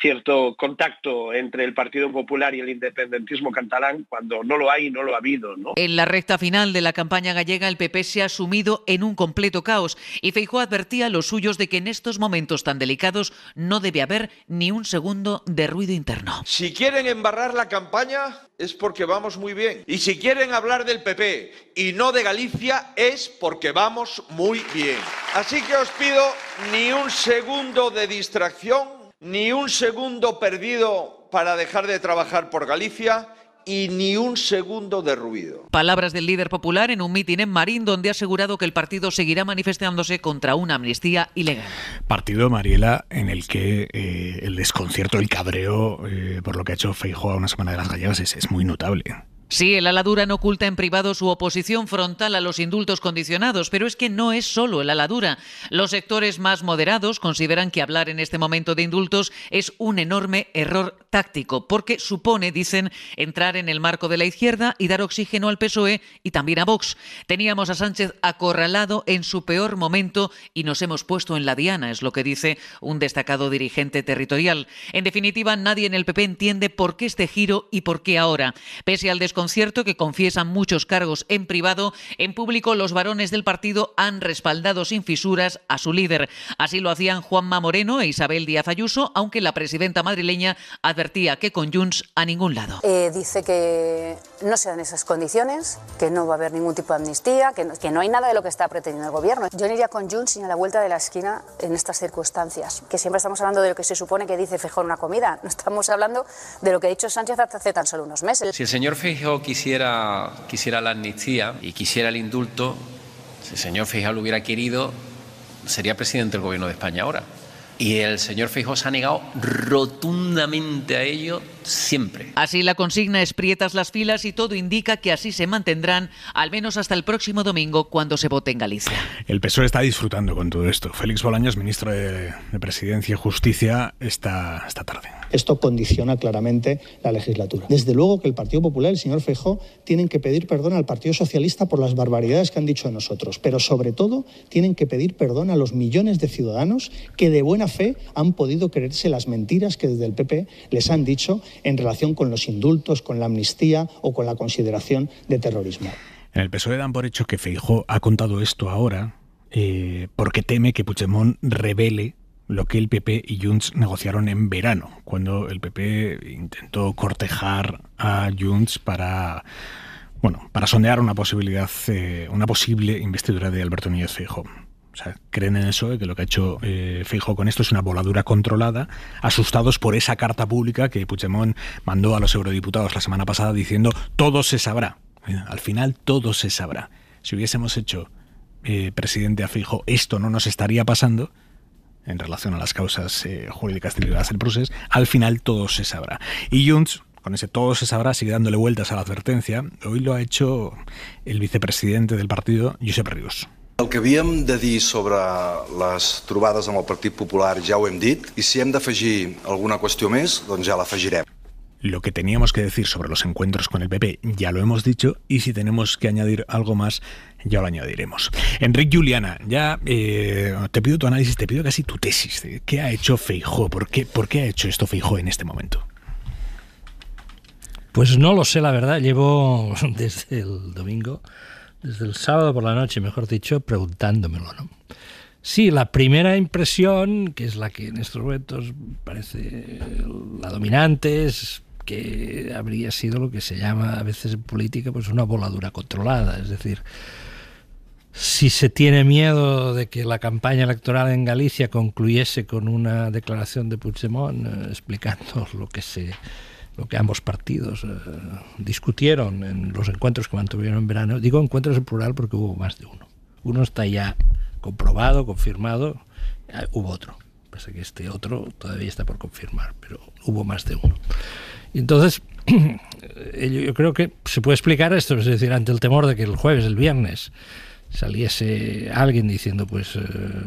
cierto contacto entre el Partido Popular y el independentismo catalán cuando no lo hay y no lo ha habido. ¿no? En la recta final de la campaña gallega, el PP se ha sumido en un completo caos y Feijóo advertía a los suyos de que en estos momentos tan delicados no debe haber ni un segundo de ruido interno. Si quieren embarrar la campaña es porque vamos muy bien. Y si quieren hablar del PP y no de Galicia es porque vamos muy bien. Así que os pido ni un segundo de distracción ni un segundo perdido para dejar de trabajar por Galicia y ni un segundo derruido. Palabras del líder popular en un mitin en Marín, donde ha asegurado que el partido seguirá manifestándose contra una amnistía ilegal. Partido, Mariela, en el que eh, el desconcierto, el cabreo eh, por lo que ha hecho Feijóo a una semana de las gallegas es muy notable. Sí, el Aladura no oculta en privado su oposición frontal a los indultos condicionados, pero es que no es solo el Aladura. Los sectores más moderados consideran que hablar en este momento de indultos es un enorme error táctico, porque supone, dicen, entrar en el marco de la izquierda y dar oxígeno al PSOE y también a Vox. Teníamos a Sánchez acorralado en su peor momento y nos hemos puesto en la diana, es lo que dice un destacado dirigente territorial. En definitiva, nadie en el PP entiende por qué este giro y por qué ahora. Pese al concierto que confiesan muchos cargos en privado, en público los varones del partido han respaldado sin fisuras a su líder. Así lo hacían Juanma Moreno e Isabel Díaz Ayuso, aunque la presidenta madrileña advertía que con Junts a ningún lado. Eh, dice que no se dan esas condiciones, que no va a haber ningún tipo de amnistía, que no, que no hay nada de lo que está pretendiendo el gobierno. Yo no iría con Junts ni a la vuelta de la esquina en estas circunstancias, que siempre estamos hablando de lo que se supone que dice Fejón una comida, no estamos hablando de lo que ha dicho Sánchez hace tan solo unos meses. Si el señor Feijóo quisiera, quisiera la amnistía y quisiera el indulto, si el señor Feijóo lo hubiera querido, sería presidente del gobierno de España ahora. Y el señor Feijóo se ha negado rotundamente a ello siempre. Así la consigna es las filas y todo indica que así se mantendrán, al menos hasta el próximo domingo cuando se vote en Galicia. El PSOE está disfrutando con todo esto. Félix Bolaños, ministro de, Presidencia y Justicia, está esta tarde. Esto condiciona claramente la legislatura. Desde luego que el Partido Popular y el señor Feijó tienen que pedir perdón al Partido Socialista por las barbaridades que han dicho de nosotros, pero sobre todo tienen que pedir perdón a los millones de ciudadanos que de buena fe han podido creerse las mentiras que desde el PP les han dicho en relación con los indultos, con la amnistía o con la consideración de terrorismo. En el PSOE dan por hecho que Feijó ha contado esto ahora eh, porque teme que Puigdemont revele lo que el PP y Junts negociaron en verano, cuando el PP intentó cortejar a Junts para bueno, para sondear una posibilidad, eh, una posible investidura de Alberto Núñez Feijóo. O sea, creen en eso, eh, que lo que ha hecho eh, Fijo con esto es una voladura controlada, asustados por esa carta pública que Puigdemont mandó a los eurodiputados la semana pasada diciendo todo se sabrá. Al final todo se sabrá. Si hubiésemos hecho eh, presidente a Fijo, esto no nos estaría pasando en relación a las causas jurídicas derivadas del proceso, al final todo se sabrá. Y Junts, con ese todo se sabrá, sigue dándole vueltas a la advertencia. Hoy lo ha hecho el vicepresidente del partido, Josep Rius que habíamos de sobre las en el partido Popular ya hem dit y si hem alguna más ya la Lo que teníamos que decir sobre los encuentros con el PP ya lo hemos dicho y si tenemos que añadir algo más ya lo añadiremos. Enrique Juliana, ya eh, te pido tu análisis, te pido casi tu tesis. ¿Qué ha hecho Feijó? ¿Por qué, ¿Por qué ha hecho esto Feijó en este momento? Pues no lo sé, la verdad. Llevo desde el domingo desde el sábado por la noche, mejor dicho, preguntándomelo, ¿no? Sí, la primera impresión, que es la que en estos momentos parece la dominante, es que habría sido lo que se llama a veces en política pues una voladura controlada, es decir, si se tiene miedo de que la campaña electoral en Galicia concluyese con una declaración de Puigdemont eh, explicando lo que se lo que ambos partidos eh, discutieron en los encuentros que mantuvieron en verano, digo encuentros en plural porque hubo más de uno. Uno está ya comprobado, confirmado, hubo otro. Pese que este otro todavía está por confirmar, pero hubo más de uno. entonces, eh, yo creo que se puede explicar esto, es decir, ante el temor de que el jueves, el viernes, saliese alguien diciendo, pues eh,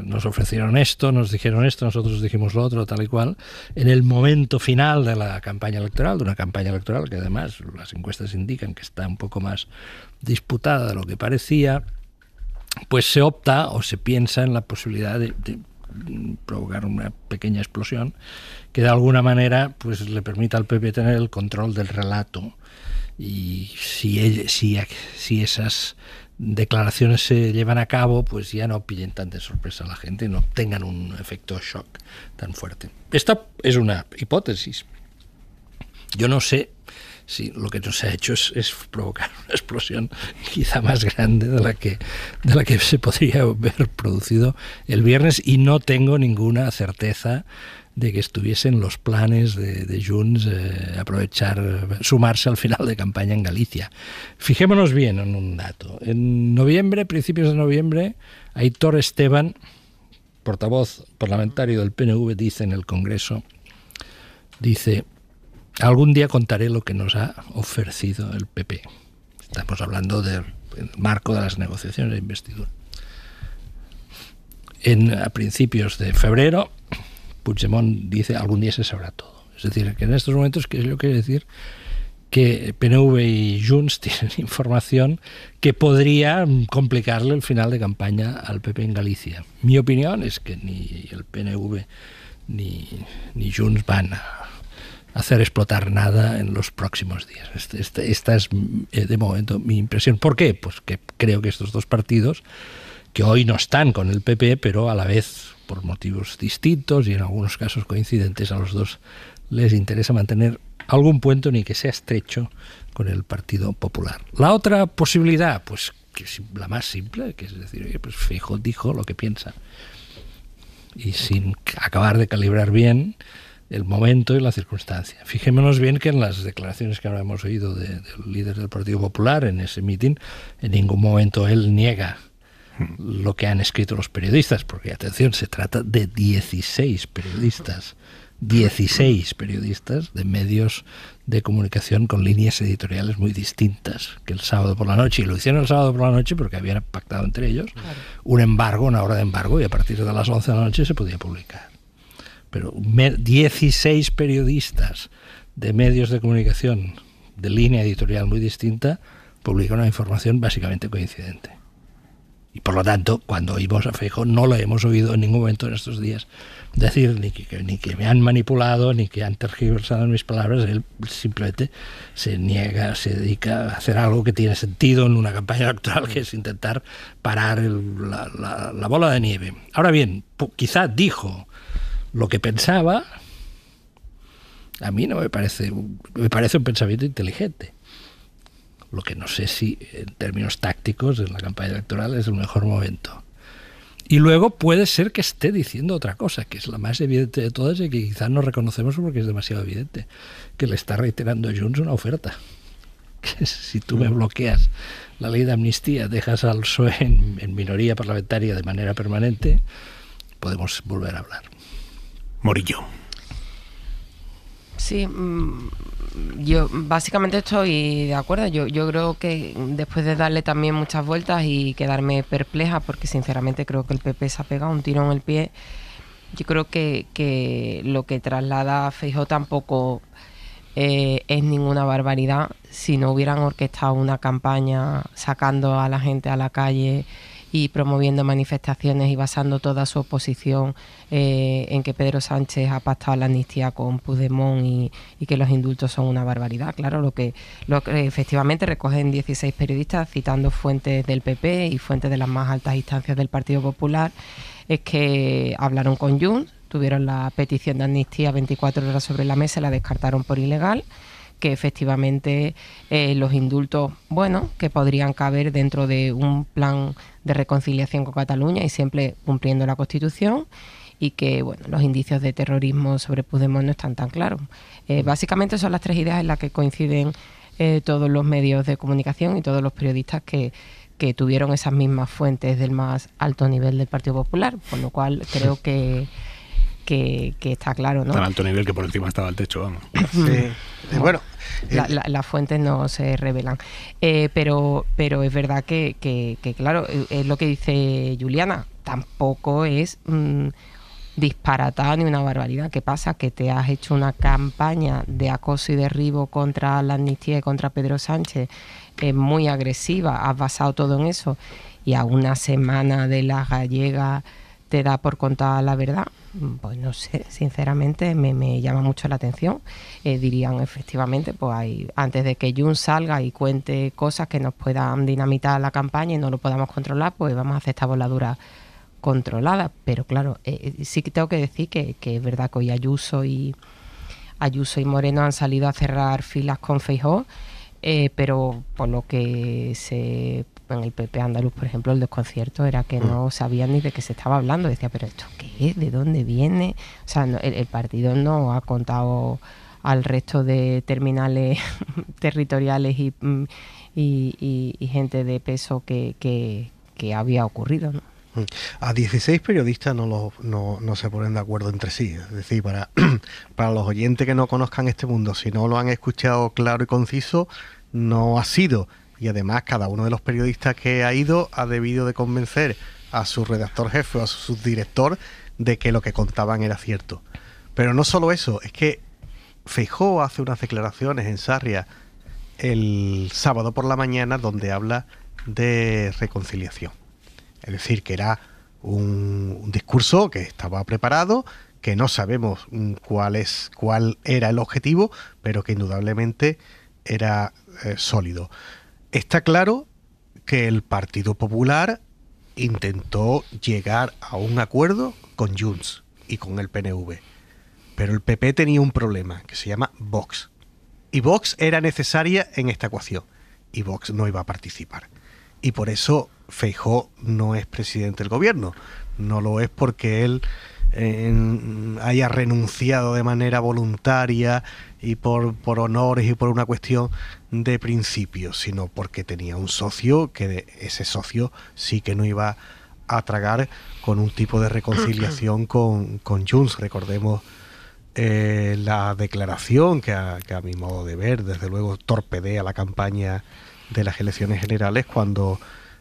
nos ofrecieron esto, nos dijeron esto, nosotros dijimos lo otro, tal y cual, en el momento final de la campaña electoral, de una campaña electoral que además las encuestas indican que está un poco más disputada de lo que parecía, pues se opta o se piensa en la posibilidad de, provocar una pequeña explosión que de alguna manera pues le permita al PP tener el control del relato y si, si esas declaraciones se llevan a cabo, pues ya no pillen tanta sorpresa a la gente y no tengan un efecto shock tan fuerte. Esta es una hipótesis. Yo no sé si lo que nos ha hecho es, provocar una explosión quizá más grande de la, que, de la que se podría haber producido el viernes y no tengo ninguna certeza de que estuviesen los planes de, de Junts eh, aprovechar, sumarse al final de campaña en Galicia. Fijémonos bien en un dato. En noviembre, principios de noviembre, Aitor Esteban, portavoz parlamentario del PNV, dice en el Congreso, dice, algún día contaré lo que nos ha ofrecido el PP. Estamos hablando del marco de las negociaciones de investidura. En, a principios de febrero, Puigdemont dice algún día se sabrá todo. Es decir, que en estos momentos, ¿qué es lo que quiere decir? que PNV y Junts tienen información que podría complicarle el final de campaña al PP en Galicia. Mi opinión es que ni el PNV ni, ni Junts van a hacer explotar nada en los próximos días. Este, este, esta es eh, de momento mi impresión. ¿Por qué? Pues que creo que estos dos partidos que hoy no están con el PP, pero a la vez, por motivos distintos y en algunos casos coincidentes, a los dos les interesa mantener algún puente ni que sea estrecho con el Partido Popular. La otra posibilidad, pues que la más simple, que es decir, pues fijo, dijo lo que piensa. Y sin acabar de calibrar bien el momento y la circunstancia. Fijémonos bien que en las declaraciones que ahora hemos oído del líder del Partido Popular en ese mitin, en ningún momento él niega lo que han escrito los periodistas, porque atención, se trata de 16 periodistas, 16 periodistas de medios de comunicación con líneas editoriales muy distintas que el sábado por la noche, y lo hicieron el sábado por la noche porque habían pactado entre ellos un embargo, una hora de embargo, y a partir de las 11 de la noche se podía publicar. Pero 16 periodistas de medios de comunicación de línea editorial muy distinta publican una información básicamente coincidente. Y por lo tanto, cuando oímos a Feijo, no lo hemos oído en ningún momento en estos días decir ni que, ni que me han manipulado, ni que han tergiversado mis palabras. Él simplemente se niega, se dedica a hacer algo que tiene sentido en una campaña electoral, que es intentar parar la, la bola de nieve. Ahora bien, quizá dijo lo que pensaba. A mí no me parece, me parece un pensamiento inteligente lo que no sé si en términos tácticos en la campaña electoral es el mejor momento. Y luego puede ser que esté diciendo otra cosa, que es la más evidente de todas y que quizás no reconocemos porque es demasiado evidente, que le está reiterando a Junts una oferta. Que si tú me mm. bloqueas la ley de amnistía, dejas al PSOE en, minoría parlamentaria de manera permanente, podemos volver a hablar. Morillo. Sí, mm, yo básicamente estoy de acuerdo. Yo, creo que después de darle también muchas vueltas y quedarme perpleja, porque sinceramente creo que el PP se ha pegado un tiro en el pie, yo creo que, lo que traslada Feijo tampoco eh, es ninguna barbaridad. Si no hubieran orquestado una campaña sacando a la gente a la calle y promoviendo manifestaciones y basando toda su oposición eh, en que Pedro Sánchez ha pactado la amnistía con Puigdemont y, que los indultos son una barbaridad. Claro, lo que, lo efectivamente recogen 16 periodistas citando fuentes del PP y fuentes de las más altas instancias del Partido Popular es que hablaron con Jun, tuvieron la petición de amnistía 24 horas sobre la mesa, la descartaron por ilegal que efectivamente eh, los indultos, bueno, que podrían caber dentro de un plan de reconciliación con Cataluña y siempre cumpliendo la Constitución y que bueno los indicios de terrorismo sobre Podemos no están tan claros. Eh, básicamente son las tres ideas en las que coinciden eh, todos los medios de comunicación y todos los periodistas que, que tuvieron esas mismas fuentes del más alto nivel del Partido Popular, por lo cual creo que que, está claro, ¿no? Tan alto nivel que por encima estaba el techo, vamos. Sí. bueno, eh, las fuentes no se revelan. Eh, pero, pero es verdad que, claro, es lo que dice Juliana, tampoco es mm, disparatada ni una barbaridad. ¿Qué pasa? Que te has hecho una campaña de acoso y derribo contra la amnistía y contra Pedro Sánchez es muy agresiva, has basado todo en eso. Y a una semana de las gallegas te da por contar la verdad? Pues no sé, sinceramente me, llama mucho la atención. Eh, dirían, efectivamente, pues antes de que Jun salga y cuente cosas que nos puedan dinamitar la campaña y no lo podamos controlar, pues vamos a hacer esta voladura controlada. Pero claro, eh, eh, sí que tengo que decir que, es verdad que hoy Ayuso y, Ayuso y Moreno han salido a cerrar filas con Feijóo, pero por lo que se en el PP andaluz, por ejemplo, el desconcierto era que no mm. sabían ni de qué se estaba hablando. Decía, pero ¿esto qué es? ¿De dónde viene? O sea, el, partido no ha contado al resto de terminales territoriales mm, y, gente de peso que, había ocurrido. Mm. A 16 periodistas no, no, se ponen de acuerdo entre sí. Es decir, para los oyentes que no conozcan este mundo, si no lo han escuchado claro y conciso, no ha sido y además cada uno de los periodistas que ha ido ha debido de convencer a su redactor jefe o a su subdirector de que lo que contaban era cierto. Pero no solo eso, es que fejó hace unas declaraciones en Sarria el sábado por la mañana donde habla de reconciliación. Es decir, que era un, discurso que estaba preparado, que no sabemos mm, cuál es cuál era el objetivo, pero que indudablemente era eh, sólido. Está claro que el Partido Popular intentó llegar a un acuerdo con Junts y con el PNV. Pero el PP tenía un problema que se llama Vox. Y Vox era necesaria en esta ecuación. Y Vox no iba a participar. Y por eso Feijó no es presidente del gobierno. No lo es porque él haya renunciado de manera voluntaria y por, por honores y por una cuestión de principio, sino porque tenía un socio que ese socio sí que no iba a tragar con un tipo de reconciliación con, con Junts. Recordemos eh, la declaración que a, que a, mi modo de ver, desde luego, torpedea la campaña de las elecciones generales cuando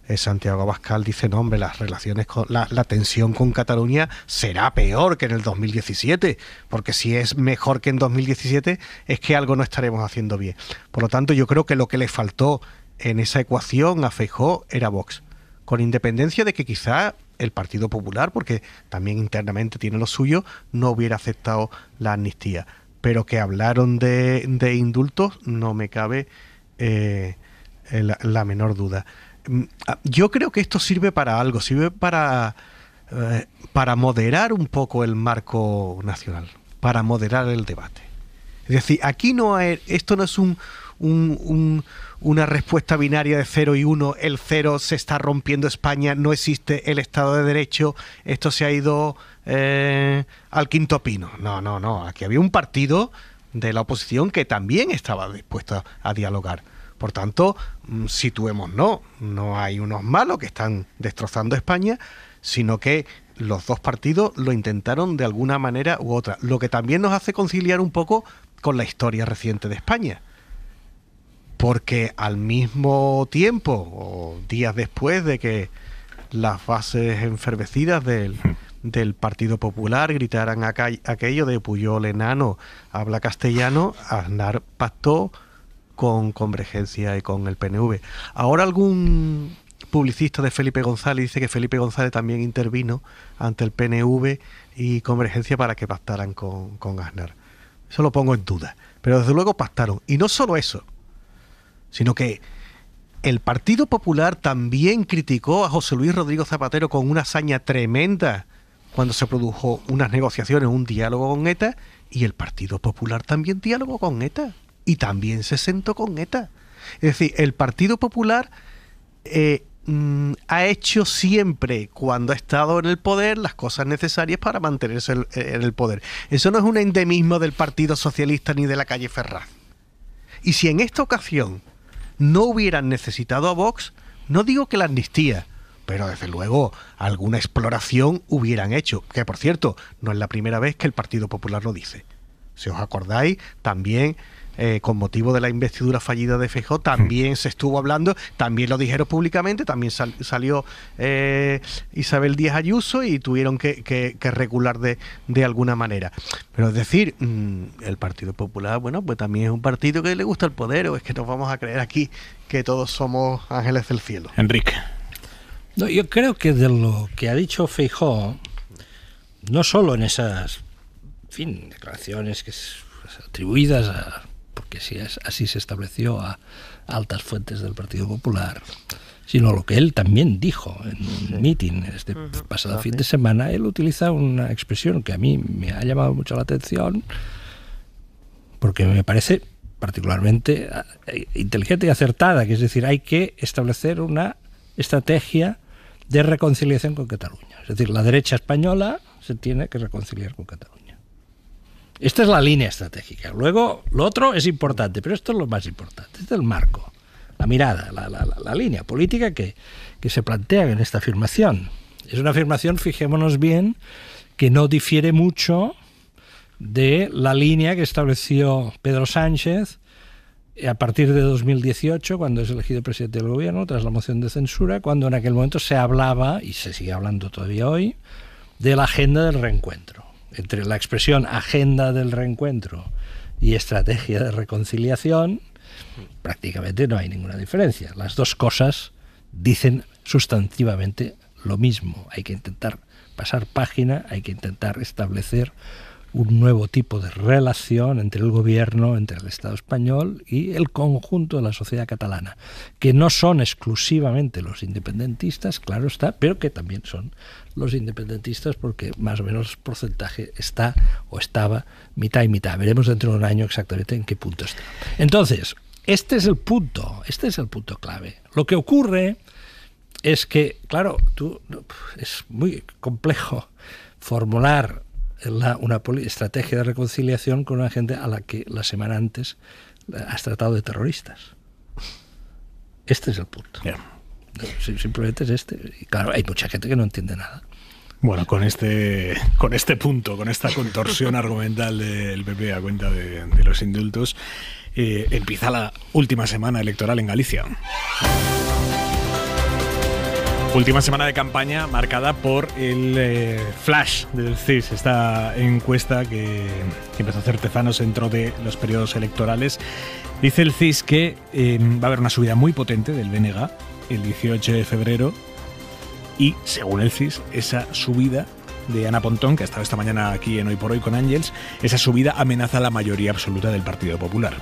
eh, Santiago Abascal dice, no, hombre, las relaciones con la, tensión con Cataluña será peor que en el 2017, porque si es mejor que en 2017 es que algo no estaremos haciendo bien. Por lo tanto, yo creo que lo que le faltó en esa ecuación a Feijó era Vox, con independencia de que quizá el Partido Popular, porque también internamente tiene lo suyo, no hubiera aceptado la amnistía. Pero que hablaron de, de indultos no me cabe eh, la menor duda. Mm, ah, yo creo que esto sirve para algo, sirve eh, para, moderar un poco el marco nacional, para moderar el debate. Es decir, aquí no hay, esto no es una respuesta binaria de cero y uno, el cero se está rompiendo España, no existe el Estado de Derecho, esto se ha ido eh, al quinto pino. No, no, no, aquí había un partido de la oposición que también estaba dispuesto a dialogar por tanto, mm, situemos no, no hay unos malos que están destrozando España, sino que los dos partidos lo intentaron de alguna manera u otra, lo que también nos hace conciliar un poco con la historia reciente de España. Porque al mismo tiempo, o días después de que las bases enfermecidas del, hmm. del Partido Popular gritaran aquello de Puyol enano habla castellano, Aznar pactó con Convergencia y con el PNV. Ahora algún publicista de Felipe González dice que Felipe González también intervino ante el PNV y Convergencia para que pactaran con, con Aznar. Eso lo pongo en duda. Pero desde luego pactaron. Y no solo eso, sino que el Partido Popular también criticó a José Luis Rodrigo Zapatero con una hazaña tremenda cuando se produjo unas negociaciones, un diálogo con ETA, y el Partido Popular también diálogo con ETA y también se sentó con ETA. Es decir, el Partido Popular eh, mm, ha hecho siempre, cuando ha estado en el poder, las cosas necesarias para mantenerse eh, en el poder. Eso no es un endemismo del Partido Socialista ni de la calle Ferraz. Y si en esta ocasión no hubieran necesitado a Vox, no digo que la amnistía, pero desde luego alguna exploración hubieran hecho, que por cierto, no es la primera vez que el Partido Popular lo dice. Si os acordáis, también eh, con motivo de la investidura fallida de Feijó, también hmm. se estuvo hablando, también lo dijeron públicamente, también salió eh, Isabel Díaz Ayuso y tuvieron que, regular de, de, alguna manera. Pero es decir, mm, el Partido Popular, bueno, pues también es un partido que le gusta el poder, o es que nos vamos a creer aquí que todos somos ángeles del cielo. Enrique. yo creo que de lo que ha dicho Feijó, no solo en esas fin, declaraciones que pues, atribuidas a porque si es, así se estableció a altas fuentes del Partido Popular, sino lo que él también dijo en un este pasado fin de semana. Él utiliza una expresión que a mí me ha llamado mucho la atención, porque me parece particularmente ah, eh, inteligente y acertada, que es decir, hay que establecer una estrategia de reconciliación con Cataluña. Es decir, la derecha española se tiene que reconciliar con Cataluña. Esta es la línea estratégica. Luego, lo otro es importante, pero esto es lo más importante. es el marco, la mirada, la, línea política que, que se plantea en esta afirmación. Es una afirmación, fijémonos bien, que no difiere mucho de la línea que estableció Pedro Sánchez a partir de 2018, cuando es elegido presidente del gobierno, tras la moción de censura, cuando en aquel momento se hablaba, y se sigue hablando todavía hoy, de la agenda del reencuentro entre la expresión agenda del reencuentro y estrategia de reconciliación, prácticamente no hay ninguna diferencia. Las dos cosas dicen sustantivamente lo mismo. Hay que intentar pasar página, hay que intentar establecer un nuevo tipo de relación entre el gobierno, entre el Estado español y el conjunto de la sociedad catalana, que no son exclusivamente los independentistas, claro está, pero que también son los independentistas porque más o menos porcentaje está o estaba mitad y mitad. Veremos dentro de un año exactamente en qué punto está. Entonces, este es el punto, este es el punto clave. Lo que ocurre es que, claro, tú, es muy complejo formular la, una estrategia de reconciliación con una gente a la que la semana antes has tratado de terroristas. Este es el punto. Simplemente es este. Y claro, hay mucha gente que no entiende nada. Bueno, con este, con este punto, con esta contorsión argumental del PP a cuenta de, los indultos, eh, empieza la última semana electoral en Galicia. Última semana de campaña marcada por el eh, flash del CIS, esta encuesta que, empezó a hacer Tezanos dentro de los periodos electorales. Dice el CIS que eh, va a haber una subida muy potente del BNG el 18 de febrero y, según el CIS, esa subida de Ana Pontón, que ha estado esta mañana aquí en Hoy por Hoy con Ángels, esa subida amenaza la mayoría absoluta del Partido Popular.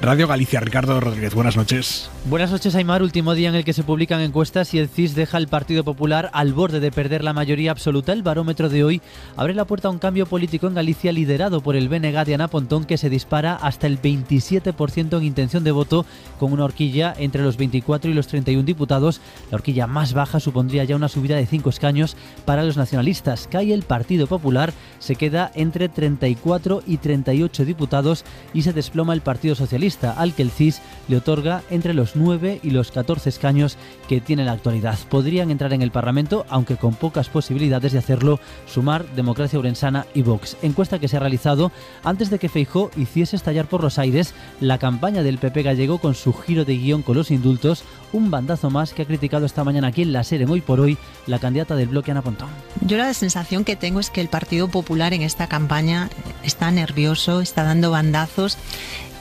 Radio Galicia, Ricardo Rodríguez, buenas noches. Buenas noches, Aymar. Último día en el que se publican encuestas y el CIS deja al Partido Popular al borde de perder la mayoría absoluta. El barómetro de hoy abre la puerta a un cambio político en Galicia liderado por el BNG de Ana Pontón, que se dispara hasta el 27% en intención de voto, con una horquilla entre los 24 y los 31 diputados. La horquilla más baja supondría ya una subida de 5 escaños para los nacionalistas el Partido Popular se queda entre 34 y 38 diputados y se desploma el Partido Socialista, al que el CIS le otorga entre los 9 y los 14 escaños que tiene en la actualidad. Podrían entrar en el Parlamento, aunque con pocas posibilidades de hacerlo, Sumar, Democracia Urensana y Vox. Encuesta que se ha realizado antes de que Feijó hiciese estallar por los aires la campaña del PP gallego con su giro de guión con los indultos, un bandazo más que ha criticado esta mañana aquí en la serie Hoy por Hoy la candidata del bloque Ana Pontón. Yo la sensación que tengo es que el Partido Popular en esta campaña está nervioso, está dando bandazos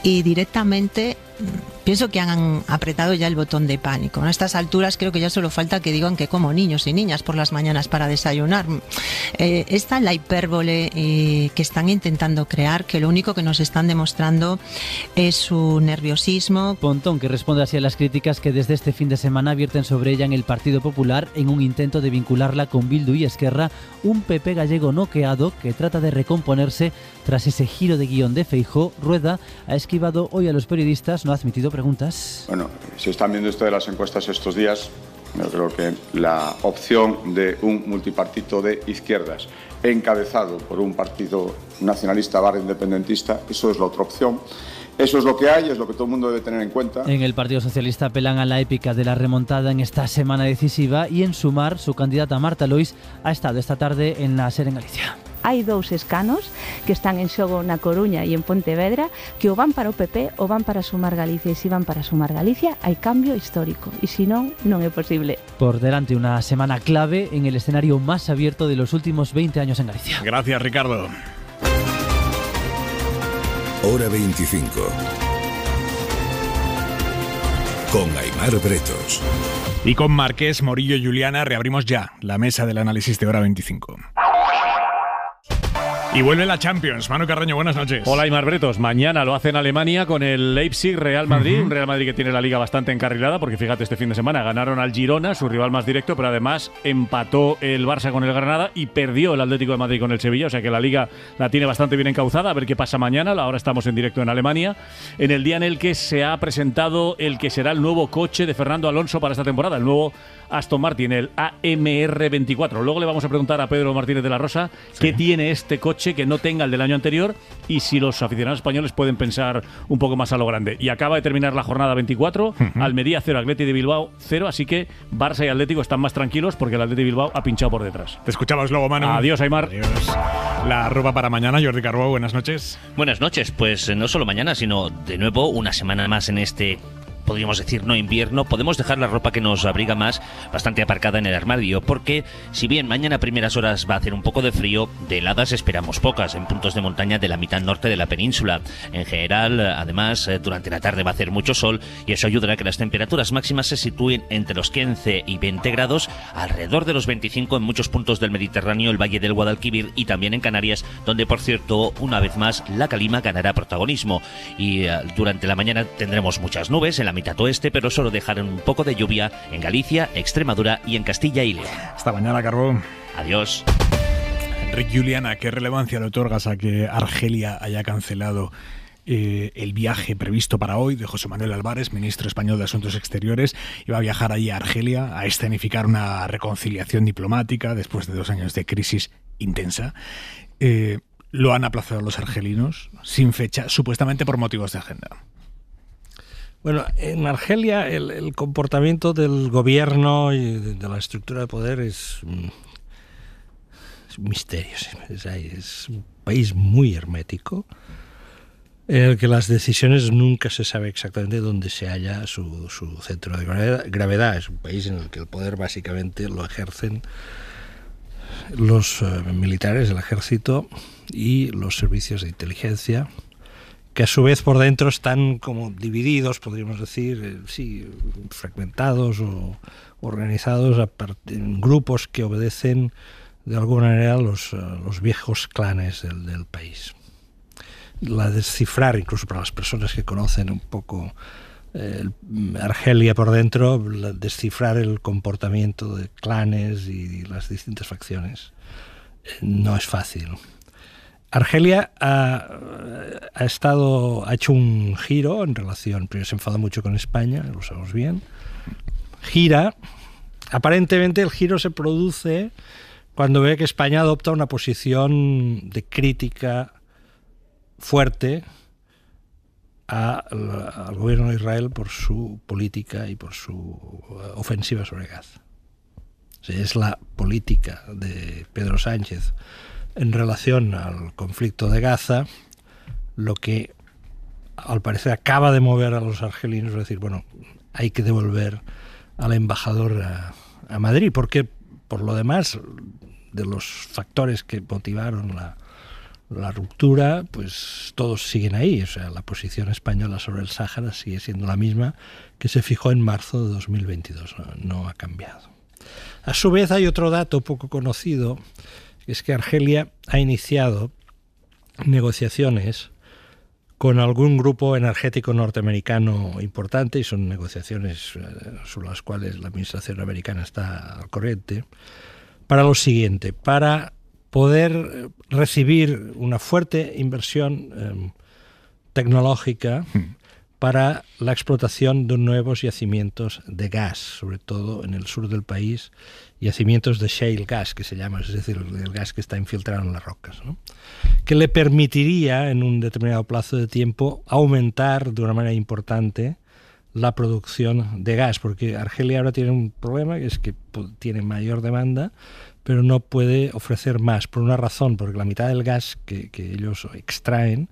y directamente pienso que han apretado ya el botón de pánico. A estas alturas creo que ya solo falta que digan que como niños y niñas por las mañanas para desayunar. Eh, esta la hipérbole eh, que están intentando crear, que lo único que nos están demostrando es su nerviosismo. Pontón, que responde así a las críticas que desde este fin de semana vierten sobre ella en el Partido Popular en un intento de vincularla con Bildu y Esquerra, un PP gallego noqueado que trata de recomponerse tras ese giro de guión de Feijó. Rueda ha esquivado hoy a los periodistas no ha admitido preguntas. Bueno, si están viendo esto de las encuestas estos días, yo creo que la opción de un multipartito de izquierdas encabezado por un partido nacionalista barra independentista, eso es la otra opción. Eso es lo que hay, es lo que todo el mundo debe tener en cuenta. En el Partido Socialista apelan a la épica de la remontada en esta semana decisiva y en sumar su candidata Marta Luis ha estado esta tarde en la SER en Galicia. Hay dos escanos que están en xogo na Coruña y en Pontevedra que o van para o van para sumar Galicia y e si van para sumar Galicia hay cambio histórico y e si no, no es posible. Por delante una semana clave en el escenario más abierto de los últimos 20 años en Galicia. Gracias Ricardo. Hora 25. Con Aymar Bretos. Y con Marqués Morillo y Juliana reabrimos ya la mesa del análisis de Hora 25. Y vuelve la Champions. Manu Carreño, buenas noches. Hola, Imar Bretos. Mañana lo hace en Alemania con el Leipzig Real Madrid. Un Real Madrid que tiene la liga bastante encarrilada, porque fíjate, este fin de semana ganaron al Girona, su rival más directo, pero además empató el Barça con el Granada y perdió el Atlético de Madrid con el Sevilla. O sea que la liga la tiene bastante bien encauzada. A ver qué pasa mañana. Ahora estamos en directo en Alemania. En el día en el que se ha presentado el que será el nuevo coche de Fernando Alonso para esta temporada, el nuevo Aston Martin, el AMR24. Luego le vamos a preguntar a Pedro Martínez de la Rosa qué tiene este coche que no tenga el del año anterior y si los aficionados españoles pueden pensar un poco más a lo grande. Y acaba de terminar la jornada 24, Almería 0, Atleti de Bilbao 0, así que Barça y Atlético están más tranquilos porque el Atleti de Bilbao ha pinchado por detrás. Te escuchamos luego, Manu. Adiós, Aymar. La ropa para mañana, Jordi Carbó. buenas noches. Buenas noches, pues eh, no solo mañana, sino de nuevo una semana más en este podríamos decir no invierno, podemos dejar la ropa que nos abriga más bastante aparcada en el armario, porque si bien mañana a primeras horas va a hacer un poco de frío, de heladas esperamos pocas en puntos de montaña de la mitad norte de la península. En general, además, eh, durante la tarde va a hacer mucho sol y eso ayudará a que las temperaturas máximas se sitúen entre los 15 y 20 grados, alrededor de los 25 en muchos puntos del Mediterráneo, el Valle del Guadalquivir y también en Canarias, donde por cierto, una vez más, la calima ganará protagonismo. Y eh, durante la mañana tendremos muchas nubes en la mitad oeste, pero solo dejaron un poco de lluvia en Galicia, Extremadura y en Castilla y León. Hasta mañana, Carbón. Adiós. Rick Juliana, ¿qué relevancia le otorgas a que Argelia haya cancelado eh, el viaje previsto para hoy de José Manuel Álvarez, ministro español de Asuntos Exteriores. Iba a viajar allí a Argelia a escenificar una reconciliación diplomática después de dos años de crisis intensa. Eh, lo han aplazado los argelinos sin fecha, supuestamente por motivos de agenda. Bueno, en Argelia el, comportamiento del gobierno y de, la estructura de poder es, mm, un misterio. Es, un país muy hermético en el que las decisiones nunca se sabe exactamente dónde se halla su, su centro de gravedad. Es un país en el que el poder básicamente lo ejercen los eh, militares, el ejército y los servicios de inteligencia que a su vez por dentro están como divididos, podríamos decir, eh, sí, fragmentados o organizados en grupos que obedecen de alguna manera los, eh, los viejos clanes del, país. La descifrar, incluso para las personas que conocen un poco eh, mm, Argelia por dentro, descifrar el comportamiento de clanes y, las distintas facciones no es fácil. Argelia ha, estado, ha hecho un giro en relación, pero se enfada mucho con España, lo sabemos bien, gira, aparentemente el giro se produce cuando ve que España adopta una posición de crítica fuerte al gobierno de Israel por su política y por su eh, ofensiva sobre Gaza. es la política de Pedro Sánchez en relación al conflicto de Gaza, lo que al parecer acaba de mover a los argelinos, es decir, bueno, hay que devolver al embajador a, Madrid, porque por lo demás, de los factores que motivaron la, ruptura, pues todos siguen ahí. O sea, la posición española sobre el Sáhara sigue siendo la misma que se fijó en marzo de 2022. no ha cambiado. A su vez, hay otro dato poco conocido es que Argelia ha iniciado negociaciones con algún grupo energético norteamericano importante y son negociaciones eh, sobre las cuales la administración americana está al corriente, para lo siguiente, para poder recibir una fuerte inversión em, tecnológica hmm. para la explotación de nuevos yacimientos de gas, sobre todo en el sur del país yacimientos de shale gas, que se llama, es decir, el gas que está infiltrado en las rocas, que le permitiría en un determinado plazo de tiempo aumentar de una manera importante la producción de gas, porque Argelia ahora tiene un problema, que es que pues, tiene mayor demanda, pero no puede ofrecer más, por una razón, porque la mitad del gas que ellos extraen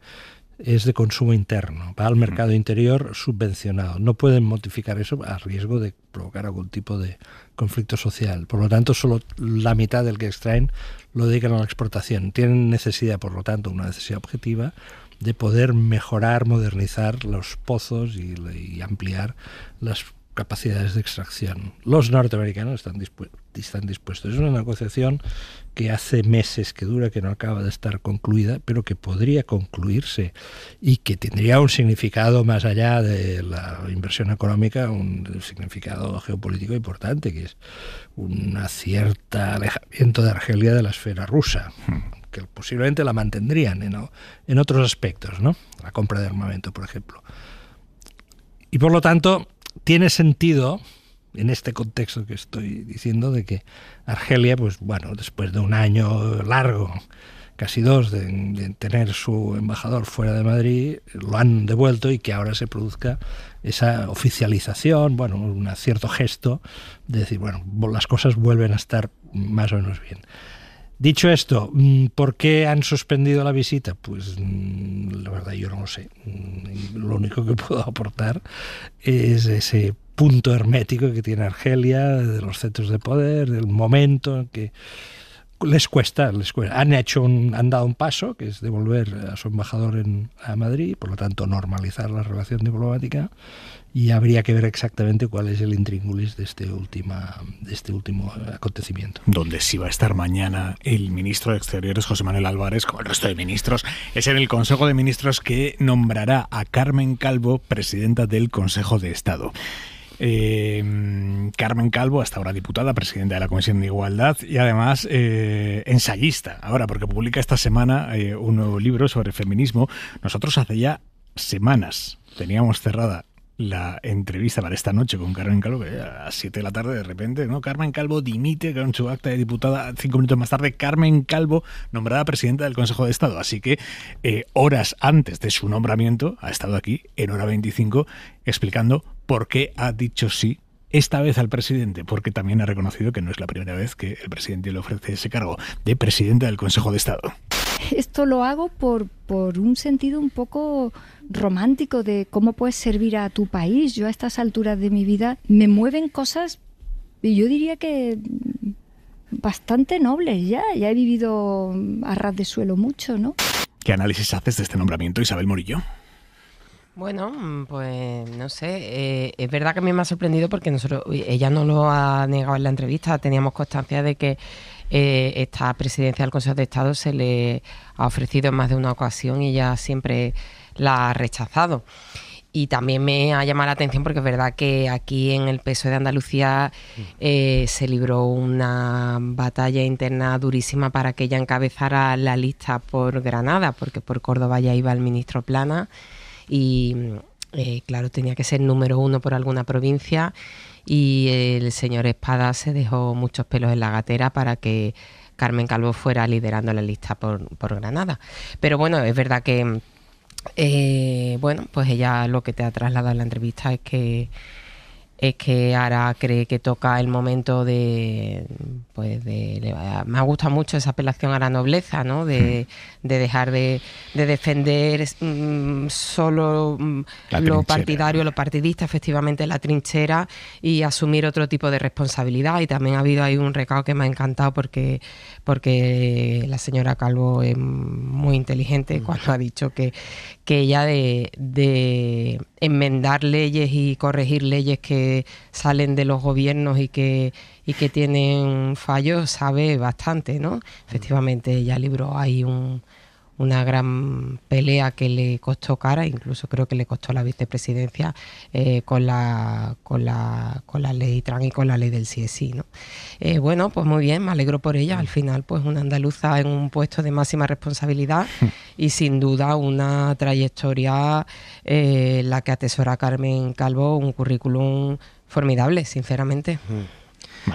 es de consumo interno, va al mercado interior subvencionado. No pueden modificar eso a riesgo de provocar algún tipo de conflicto social. Por lo tanto, solo la mitad del que extraen lo dedican a la exportación. Tienen necesidad, por lo tanto, una necesidad objetiva de poder mejorar, modernizar los pozos y, y ampliar las capacidades de extracción. Los norteamericanos están dispuestos están dispuestos. Es una negociación que hace meses que dura, que no acaba de estar concluida, pero que podría concluirse y que tendría un significado más allá de la inversión económica, un significado geopolítico importante, que es un cierto alejamiento de Argelia de la esfera rusa, hmm. que posiblemente la mantendrían en, en otros aspectos, ¿no? La compra de armamento, por ejemplo. Y por lo tanto, tiene sentido en este contexto que estoy diciendo de que Argelia, pues bueno, después de un año largo, casi dos, de, tener su embajador fuera de Madrid, lo han devuelto y que ahora se produzca esa oficialización, bueno, un cierto gesto de decir, bueno, las cosas vuelven a estar más o menos bien. Dicho esto, mm, ¿por qué han suspendido la visita? Pues mm, la verdad yo no lo sé. Mm, lo único que puedo aportar es ese punto hermético que tiene Argelia, de los centros de poder, del momento en que les cuesta, les Han hecho un, han dado un paso, que es devolver a su embajador en, a Madrid, por lo tanto normalizar la relación diplomática, y habría que ver exactamente cuál es el intríngulis de este, última, de este último acontecimiento. Donde sí va a estar mañana el ministro de Exteriores, José Manuel Álvarez, como el resto de ministros, es en el Consejo de Ministros que nombrará a Carmen Calvo presidenta del Consejo de Estado. Em, Carmen Calvo, hasta ahora diputada, presidenta de la Comisión de Igualdad y además eh, ensayista, ahora porque publica esta semana eh, un nuevo libro sobre feminismo. Nosotros hace ya semanas teníamos cerrada la entrevista para esta noche con Carmen Calvo, a las 7 de la tarde de repente, ¿no? Carmen Calvo dimite con su acta de diputada. Cinco minutos más tarde, Carmen Calvo, nombrada presidenta del Consejo de Estado. Así que eh, horas antes de su nombramiento, ha estado aquí en hora 25 explicando por qué ha dicho sí esta vez al presidente, porque también ha reconocido que no es la primera vez que el presidente le ofrece ese cargo de presidenta del Consejo de Estado esto lo hago por, un sentido un poco romántico de cómo puedes servir a tu país. Yo a estas alturas de mi vida me mueven cosas, yo diría que bastante nobles ya. Ya he vivido mm, a ras de suelo mucho, ¿no? ¿Qué análisis haces de este nombramiento, Isabel Morillo? Bueno, mm, pues no sé, eh, es verdad que a mí me ha sorprendido porque ella no lo ha negado en la entrevista, teníamos constancia de que eh, esta presidencia del Consejo de Estado se le ha ofrecido en más de una ocasión y ella siempre la ha rechazado. Y también me ha llamado la atención porque es verdad que aquí en el PSOE de Andalucía eh, se libró una batalla interna durísima para que ella encabezara la lista por Granada, porque por Córdoba ya iba el ministro Plana y eh, claro, tenía que ser número uno por alguna provincia y el señor Espada se dejó muchos pelos en la gatera para que Carmen Calvo fuera liderando la lista por, Granada. Pero bueno, es verdad que, eh, bueno, pues ella lo que te ha trasladado en la entrevista es que es que ahora cree que toca el momento de, pues me ha gustado mucho esa apelación a la nobleza, ¿no? De, hmm. dejar de, defender mm, solo mm, lo partidario, lo partidista, efectivamente la trinchera y asumir otro tipo de responsabilidad. Y también ha habido ahí un recado que me ha encantado porque, porque la señora Calvo es muy inteligente hmm. cuando ha dicho que, que ella de enmendar leyes y corregir leyes que salen de los gobiernos y que, y que tienen fallos sabe bastante, ¿no? Mm. Efectivamente, ya libró ahí un, una gran pelea que le costó cara, incluso creo que le costó la vicepresidencia eh, con, la, con, la, con la ley TRAN y con la ley del CSI. ¿no? Eh, bueno, pues muy bien, me alegro por ella. Al final, pues una andaluza en un puesto de máxima responsabilidad y sin duda una trayectoria eh, la que atesora Carmen Calvo, un currículum formidable, sinceramente. Mm.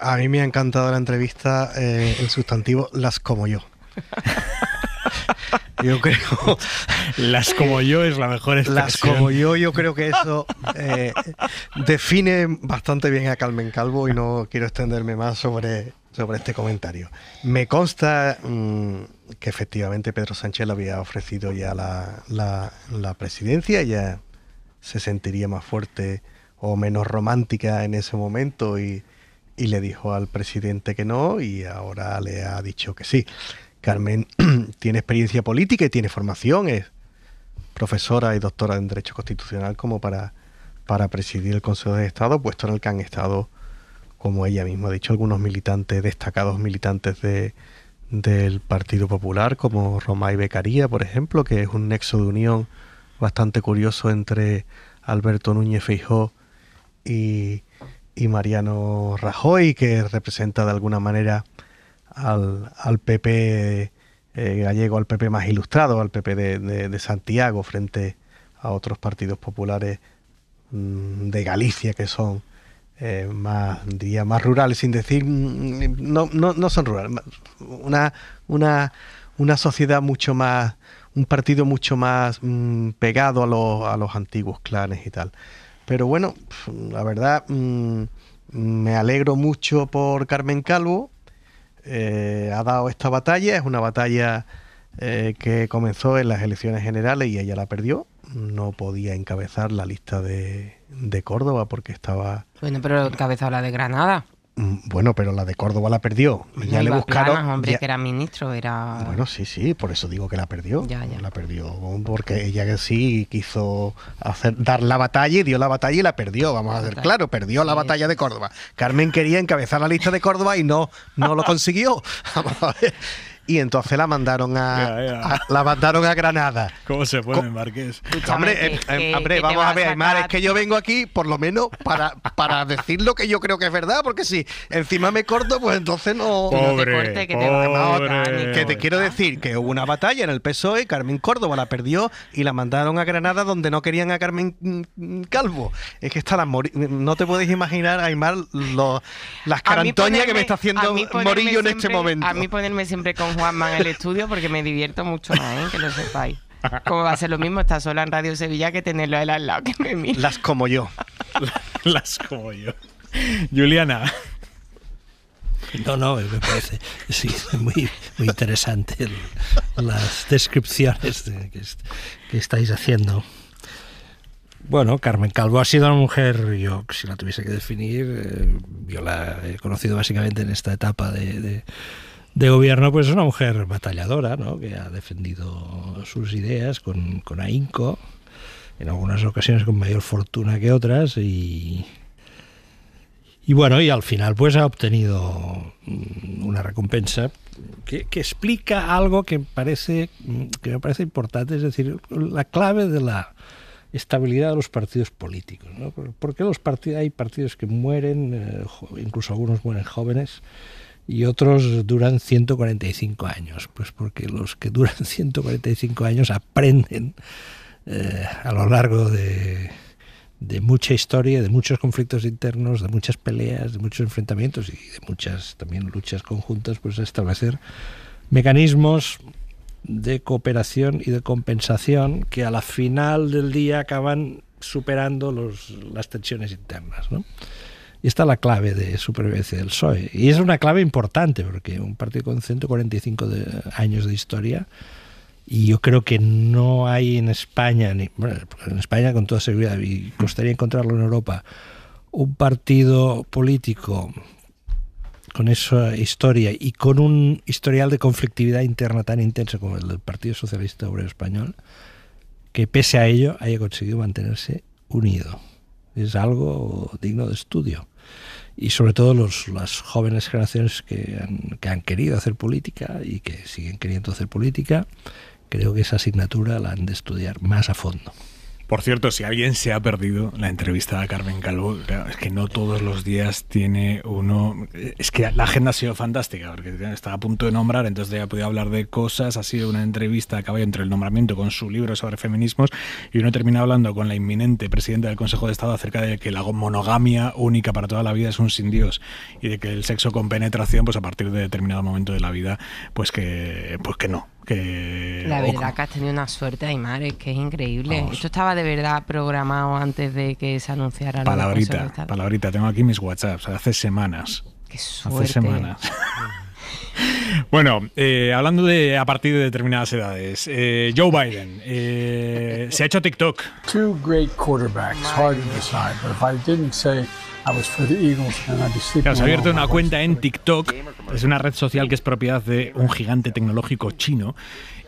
a mí me ha encantado la entrevista, eh, el sustantivo las como yo. Yo creo. Las como yo es la mejor Las como yo, yo creo que eso eh, define bastante bien a Carmen Calvo y no quiero extenderme más sobre, sobre este comentario. Me consta mm, que efectivamente Pedro Sánchez le había ofrecido ya la, la, presidencia, ya se sentiría más fuerte o menos romántica en ese momento y, y le dijo al presidente que no y ahora le ha dicho que sí. Carmen tiene experiencia política y tiene formación, es profesora y doctora en Derecho Constitucional como para, para presidir el Consejo de Estado, puesto en el que han estado, como ella misma ha dicho, algunos militantes, destacados militantes del Partido Popular, como y Becaría, por ejemplo, que es un nexo de unión bastante curioso entre Alberto Núñez Feijó y, y Mariano Rajoy, que representa de alguna manera al, al PP eh, gallego, al PP más ilustrado, al PP de, Santiago frente a otros partidos populares mm, de Galicia que son eh, más, más rurales, sin decir, mm, no, son rurales, una, una, una sociedad mucho más, un partido mucho más mm, pegado a los, a los antiguos clanes y tal. Pero bueno, la verdad, me alegro mucho por Carmen Calvo, eh, ha dado esta batalla. Es una batalla eh, que comenzó en las elecciones generales y ella la perdió. No podía encabezar la lista de, de Córdoba porque estaba... Bueno, pero encabezaba la de Granada. Mm, bueno, pero la de Córdoba la perdió. ya le buscaron. hombre, que era ministro, era. Bueno, sí, sí, por eso digo que la perdió. Ya, ya. La perdió, porque ella que sí quiso hacer, dar la batalla y dio la batalla y la perdió. Vamos a ver, claro, perdió la batalla de Córdoba. Carmen quería encabezar la lista de Córdoba y no, no lo consiguió. a ver y entonces la mandaron a, la mandaron a Granada. ¿Cómo se puede Marqués? Hombre, eh, eh, vamos a ver, Aymar, es que yo vengo aquí por lo menos para, para decir lo que yo creo que es verdad, porque si encima me corto, pues entonces no... no que, te que te quiero decir que hubo una batalla en el PSOE, Carmen Córdoba la perdió y la mandaron a Granada donde no querían a Carmen mm, Calvo. Es que está la no te puedes imaginar, Aymar, las carantoñas que me está haciendo Morillo en este momento. A mí ponerme siempre con Juan Juanma en el estudio porque me divierto mucho más, ¿eh? que lo sepáis. Como va a ser lo mismo estar sola en Radio Sevilla que tenerlo a él al lado que Las como yo. Las como yo. Juliana. No, no, me parece sí, muy, muy interesante las descripciones que, estáis haciendo. Bueno, Carmen Calvo ha sido una mujer, yo si la tuviese que definir, eh, yo la he conocido básicamente en esta etapa de de gobierno, pues es una mujer batalladora, ¿no? que ha defendido sus ideas con, con ahínco, en algunas ocasiones con mayor fortuna que otras, y, bueno, y al final pues ha obtenido mm, una recompensa que, explica algo que, parece, mm, que me parece importante, es decir, la clave de la estabilidad de los partidos políticos. ¿no? los partidos, hay partidos que mueren, eh, incluso algunos mueren jóvenes? y otros duran 145 años, pues porque los que duran 145 años aprenden eh, a lo largo de, de mucha historia, de muchos conflictos internos, de muchas peleas, de muchos enfrentamientos y de muchas también luchas conjuntas, pues a establecer mecanismos de cooperación y de compensación que a la final del día acaban superando los, las tensiones internas. ¿no? Y está la clave de supervivencia del PSOE. Y es una clave importante, porque un partido con 145 años de historia, y yo creo que no hay en España, ni, en España con toda seguridad, y costaría encontrarlo en Europa, un partido político con esa historia y con un historial de conflictividad interna tan intenso como el del Partido Socialista Obrero Español, que pese a ello haya conseguido mantenerse unido. Es algo digno de estudio y sobre todo los, las jóvenes generaciones que han, que han querido hacer política y que siguen queriendo hacer política, creo que esa asignatura la han de estudiar más a fondo. Por cierto, si alguien se ha perdido la entrevista a Carmen Calvo, es que no todos los días tiene uno... Es que la agenda ha sido fantástica, porque estaba a punto de nombrar, entonces ya podía podido hablar de cosas, ha sido una entrevista a entre el nombramiento con su libro sobre feminismos y uno termina hablando con la inminente presidenta del Consejo de Estado acerca de que la monogamia única para toda la vida es un sin Dios y de que el sexo con penetración, pues a partir de determinado momento de la vida, pues que, pues que no, la verdad que has tenido una suerte, Aymar, es que es increíble. Esto estaba de verdad programado antes de que se anunciara. Palabrita, la palabrita. Tengo aquí mis WhatsApps, hace semanas. Qué Hace semanas. Bueno, eh, hablando de a partir de determinadas edades, eh, Joe Biden eh, se ha hecho TikTok. Two great quarterbacks, hard to decide, if I didn't say Ah, pues, pues, se ha abierto una cuenta pues, en TikTok, es una red social que es propiedad de un gigante tecnológico chino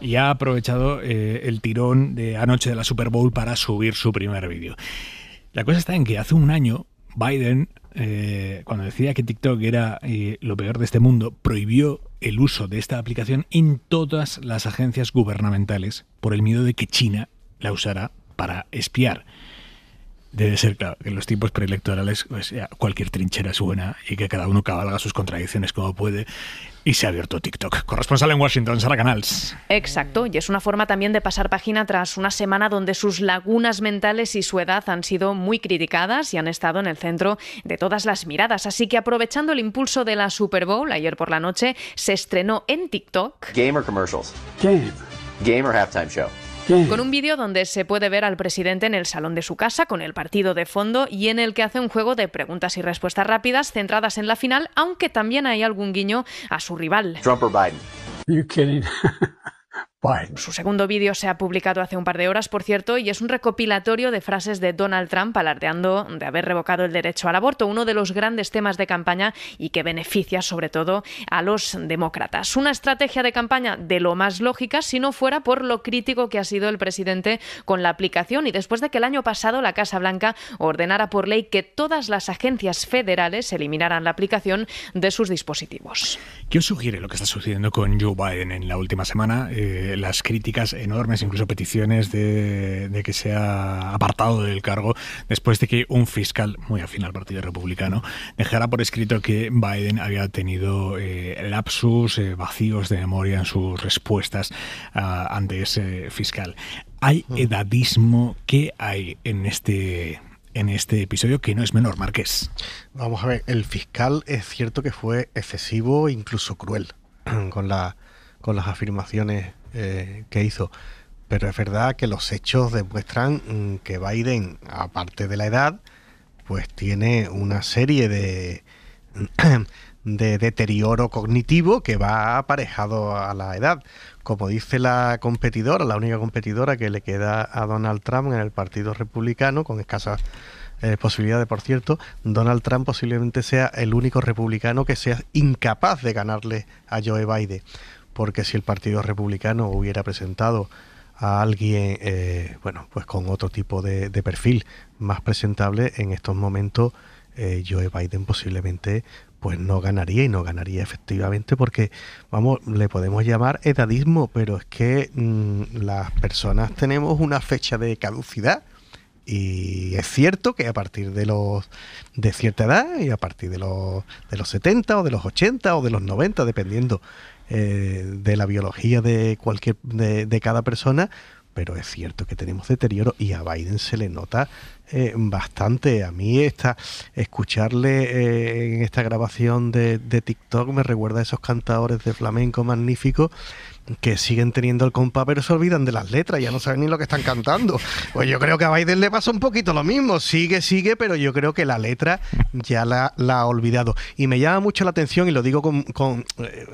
y ha aprovechado eh, el tirón de anoche de la Super Bowl para subir su primer vídeo. La cosa está en que hace un año Biden, eh, cuando decía que TikTok era eh, lo peor de este mundo, prohibió el uso de esta aplicación en todas las agencias gubernamentales por el miedo de que China la usara para espiar debe ser, claro, que en los tiempos preelectorales pues, cualquier trinchera suena y que cada uno cabalga sus contradicciones como puede. Y se ha abierto TikTok. Corresponsal en Washington, Sara Canals. Exacto, y es una forma también de pasar página tras una semana donde sus lagunas mentales y su edad han sido muy criticadas y han estado en el centro de todas las miradas. Así que aprovechando el impulso de la Super Bowl ayer por la noche, se estrenó en TikTok. Gamer commercials. Game. Gamer halftime show. Con un vídeo donde se puede ver al presidente en el salón de su casa con el partido de fondo y en el que hace un juego de preguntas y respuestas rápidas centradas en la final, aunque también hay algún guiño a su rival. Su segundo vídeo se ha publicado hace un par de horas, por cierto, y es un recopilatorio de frases de Donald Trump alardeando de haber revocado el derecho al aborto, uno de los grandes temas de campaña y que beneficia sobre todo a los demócratas. Una estrategia de campaña de lo más lógica si no fuera por lo crítico que ha sido el presidente con la aplicación y después de que el año pasado la Casa Blanca ordenara por ley que todas las agencias federales eliminaran la aplicación de sus dispositivos. ¿Qué sugiere lo que está sucediendo con Joe Biden en la última semana? Eh, las críticas enormes, incluso peticiones de, que que sea apartado del cargo, después de que un fiscal muy afín al Partido Republicano dejara por escrito que Biden había tenido eh, lapsus, eh, vacíos de memoria en sus respuestas ah, ante ese fiscal. ¿Hay hmm. edadismo? que hay en este en este episodio que no es menor, Marqués. Vamos a ver, el fiscal es cierto que fue excesivo, incluso cruel, con, la, con las afirmaciones eh, que hizo. Pero es verdad que los hechos demuestran mm, que Biden, aparte de la edad, pues tiene una serie de, de deterioro cognitivo que va aparejado a la edad. Como dice la competidora, la única competidora que le queda a Donald Trump en el Partido Republicano, con escasas eh, posibilidades, por cierto, Donald Trump posiblemente sea el único republicano que sea incapaz de ganarle a Joe Biden porque si el Partido Republicano hubiera presentado a alguien, eh, bueno, pues con otro tipo de, perfil más presentable, en estos momentos eh, Joe Biden posiblemente pues no ganaría y no ganaría efectivamente porque, vamos, le podemos llamar edadismo, pero es que mm, las personas tenemos una fecha de caducidad y es cierto que a partir de los de cierta edad y a partir de los, de los 70 o de los 80 o de los 90, dependiendo eh, de la biología de, cualquier, de, cada persona, pero es cierto que tenemos deterioro y a Biden se le nota eh, bastante. A mí esta, escucharle eh, en esta grabación de, de, TikTok me recuerda a esos cantadores de flamenco magníficos que siguen teniendo el compa pero se olvidan de las letras, ya no saben ni lo que están cantando. Pues yo creo que a Biden le pasa un poquito lo mismo, sigue, sigue, pero yo creo que la letra ya la, ha olvidado. Y me llama mucho la atención, y lo digo con, con, eh,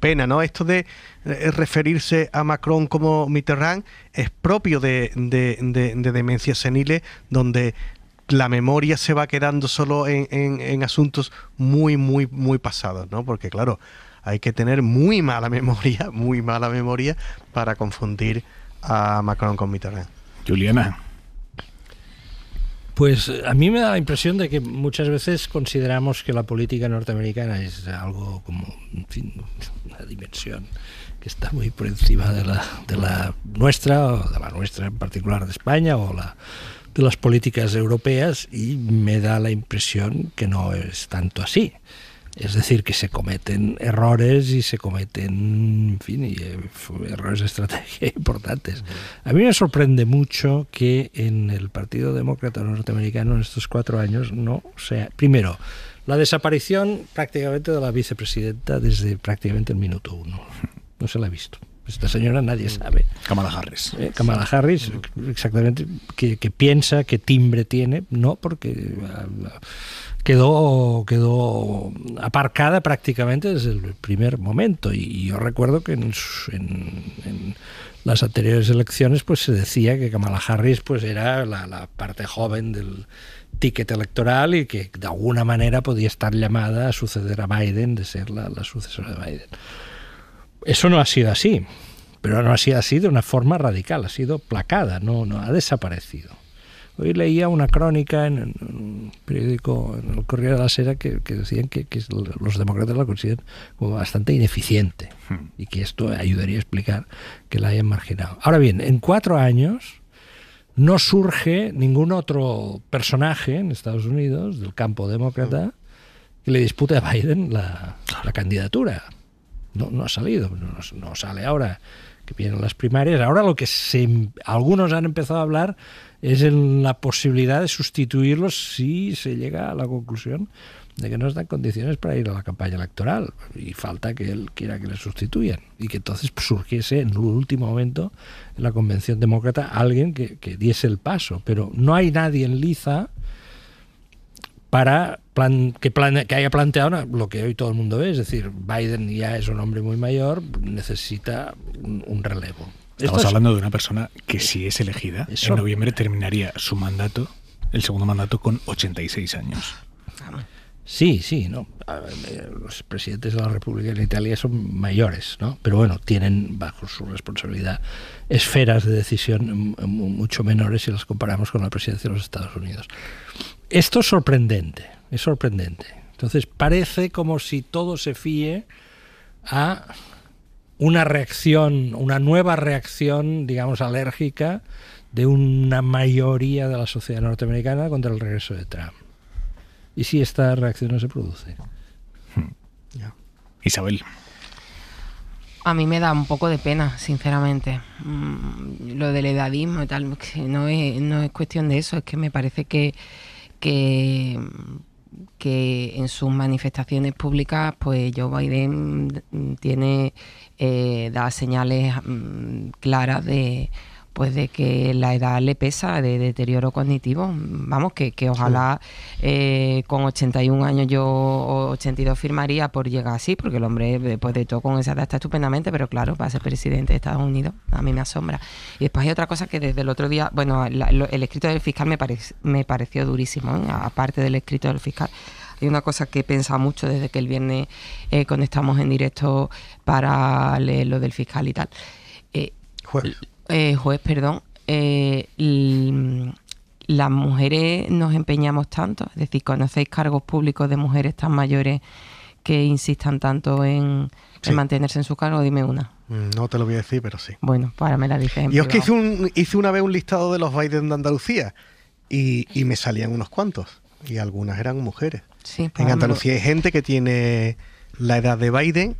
pena, ¿no? Esto de eh, referirse a Macron como Mitterrand es propio de, de, de, demencias seniles, donde la memoria se va quedando solo en, en, en asuntos muy, muy, muy pasados, ¿no? Porque claro, hay que tener muy mala memoria, muy mala memoria para confundir a Macron con Mitterrand. Juliana. Pues eh, a mí me da la impresión de que muchas veces consideramos que la política norteamericana es algo como, una dimensión que está muy por encima de la, nuestra, o de la nuestra en particular de España, o de las políticas europeas, y me da la impresión que no es tanto así. Es decir, que se cometen errores y se cometen, en fin, eh, errores de estrategia importantes. A mí me sorprende mucho que en el Partido Demócrata Norteamericano en estos cuatro años no sea. Primero, la desaparición prácticamente de la vicepresidenta desde prácticamente el minuto uno. No se la ha visto. Pues esta señora nadie mm. sabe. Kamala Harris. Eh, Kamala Harris, exactamente, que, piensa, qué timbre tiene, no, porque ah, ah, quedó, quedó aparcada prácticamente desde el primer momento. Y, yo recuerdo que en, las anteriores elecciones pues se decía que Kamala Harris pues era la, la, parte joven del ticket electoral y que de alguna manera podía estar llamada a suceder a Biden, de ser la, la sucesora de Biden. Eso no ha sido así, pero no ha sido así de una forma radical, ha sido placada, no, no ha desaparecido. Hoy leía una crónica en un periódico, en el Correo de la Sera, que, decían que, los demócratas la consideran como bastante ineficiente y que esto ayudaría a explicar que la hayan marginado. Ahora bien, en cuatro años no surge ningún otro personaje en Estados Unidos del campo demócrata que le dispute a Biden la candidatura. No, no ha salido, no, sale ahora que vienen las primarias. Ahora lo que se, em, algunos han empezado a hablar es en la posibilidad de sustituirlos si se llega a la conclusión de que no están condiciones para ir a la campaña electoral y falta que él quiera que le sustituyan y que entonces surgiese en el último momento en la convención demócrata alguien que, que diese el paso pero no hay nadie en liza para que, plan, que haya planteado lo que hoy todo el mundo ve, es decir, Biden ya es un hombre muy mayor, necesita un, relevo. Estamos hablando de una persona que si es elegida, en noviembre terminaría su mandato, el segundo mandato, con 86 años. Sí, sí, no. Eh, los presidentes de la República en Italia son mayores, ¿no? Pero bueno, tienen bajo su responsabilidad esferas de decisión mucho menores si las comparamos con la presidencia de los Estados Unidos. Esto es sorprendente. Es sorprendente. Entonces parece como si todo se fíe a una reacción, una nueva reacción, digamos, alérgica de una mayoría de la sociedad norteamericana contra el regreso de Trump. ¿Y si esta reacción no se produce? Hmm. Isabel. A mí me da un poco de pena, sinceramente. Mm, lo del edadismo y tal, no es, no es cuestión de eso, es que me parece que, que que en sus manifestaciones públicas, pues Joe Biden mm, tiene, eh, da señales mm, claras de, pues de que la edad le pesa de deterioro cognitivo. Vamos, que, que ojalá eh, con 81 años yo 82 firmaría por llegar así, porque el hombre después de todo con esa edad está estupendamente, pero claro, va a ser presidente de Estados Unidos, a mí me asombra. Y después hay otra cosa que desde el otro día, bueno, el escrito del fiscal me, me pareció durísimo, ¿eh? aparte del escrito del fiscal hay una cosa que he pensado mucho desde que el viernes eh, conectamos en directo para leer lo del fiscal y tal eh, juez, perdón, eh, las mujeres nos empeñamos tanto, es decir, conocéis cargos públicos de mujeres tan mayores que insistan tanto en, mantenerse en su cargo, dime una. Mm, no te lo voy a decir, pero sí. Bueno, para me la dije. Yo es que hice, una vez un listado de los Biden de Andalucía y, me salían unos cuantos y algunas eran mujeres. en Andalucía hay gente que tiene la edad de Biden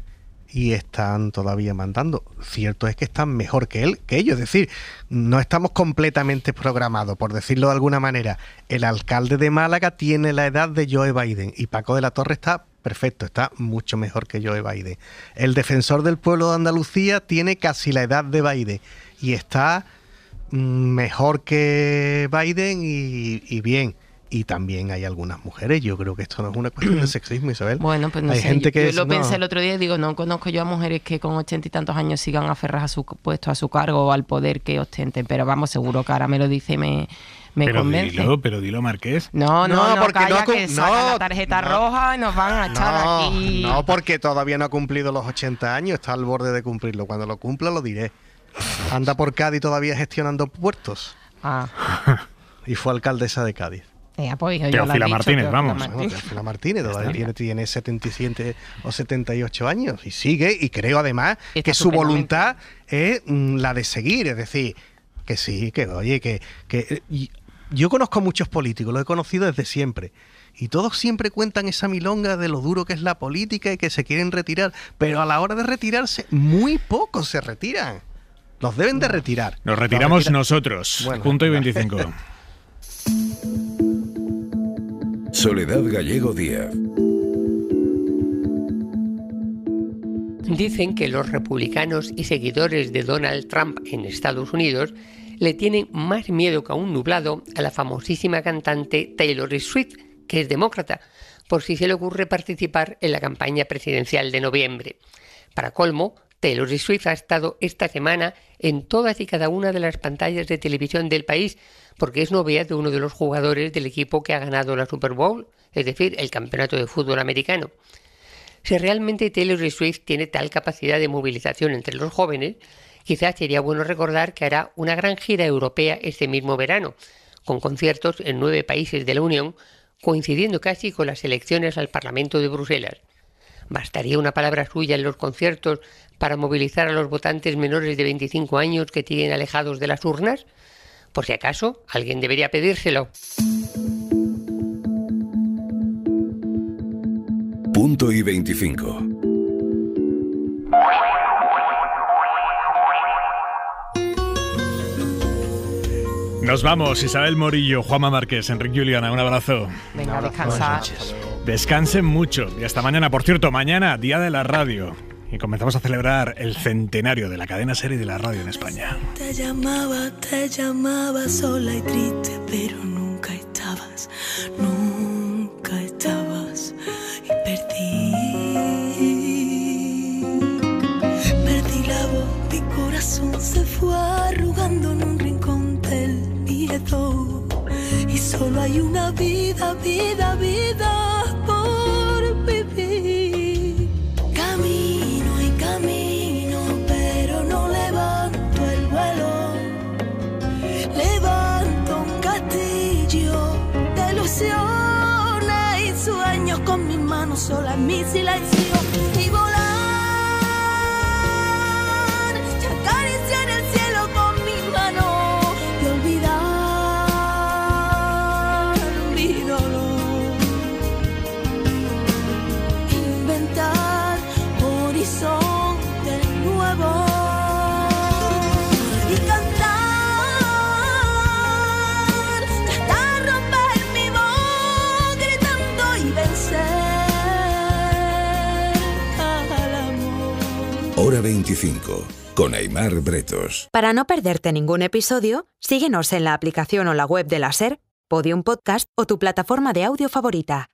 y están todavía mandando. Cierto es que están mejor que él, que ellos. Es decir, no estamos completamente programados, por decirlo de alguna manera. El alcalde de Málaga tiene la edad de Joe Biden y Paco de la Torre está perfecto, está mucho mejor que Joe Biden. El defensor del pueblo de Andalucía tiene casi la edad de Biden y está mm, mejor que Biden y, y bien y también hay algunas mujeres. Yo creo que esto no es una cuestión de sexismo, Isabel. Bueno, pues no hay sé. yo, lo pensé el otro día y digo, no conozco yo a mujeres que con ochenta y tantos años sigan aferradas a su puesto, a su cargo o al poder que ostenten, pero vamos, seguro que ahora me lo dice me... Me pero convence. dilo, pero dilo, Marqués. No, no, porque que tarjeta roja y nos van a echar no, No, porque todavía no ha cumplido los ochenta años, está al borde de cumplirlo. Cuando lo cumpla lo diré. Anda por Cádiz todavía gestionando puertos. Ah. y fue alcaldesa de Cádiz. Eh, pues, Martínez, vamos. Martínez. Teófila Martínez todavía tiene, tiene, 77 o 78 años y sigue y creo además que su voluntad es mm, la de seguir, es decir, que sí, que oye, que... que yo conozco muchos políticos, los he conocido desde siempre. Y todos siempre cuentan esa milonga de lo duro que es la política y que se quieren retirar. Pero a la hora de retirarse, muy pocos se retiran. Los deben de retirar. Nos retiramos nosotros. punto y 25. Soledad Gallego Díaz. Dicen que los republicanos y seguidores de Donald Trump en Estados Unidos le tienen más miedo que a un nublado a la famosísima cantante Taylor Swift, que es demócrata, por si se le ocurre participar en la campaña presidencial de noviembre. Para colmo, Taylor Swift ha estado esta semana en todas y cada una de las pantallas de televisión del país porque es novia de uno de los jugadores del equipo que ha ganado la Super Bowl, es decir, el campeonato de fútbol americano. Si realmente Taylor Swift tiene tal capacidad de movilización entre los jóvenes, quizás sería bueno recordar que hará una gran gira europea este mismo verano, con conciertos en nueve países de la Unión, coincidiendo casi con las elecciones al Parlamento de Bruselas. Bastaría una palabra suya en los conciertos para movilizar a los votantes menores de 25 años que tienen alejados de las urnas? Por si acaso, alguien debería pedírselo. Punto y 25. Nos vamos, Isabel Morillo, Juanma Márquez, Enrique Juliana, un abrazo. Venga, descansa. Descansen mucho y hasta mañana. Por cierto, mañana, Día de la Radio. Y comenzamos a celebrar el centenario de la cadena serie de la radio en España. Te llamaba, te llamaba sola y triste, pero nunca estabas, nunca estabas y perdí. Perdí la voz, mi corazón se fue arrugando en un rincón del miedo y solo hay una vida, vida, vida por vivir. Camino y camino, pero no levanto el vuelo. Levanto un castillo de ilusiones y sueños con mis manos solas, mi silencio y voy 25 con Aymar Bretos. Para no perderte ningún episodio, síguenos en la aplicación o la web de la SER, Podium Podcast o tu plataforma de audio favorita.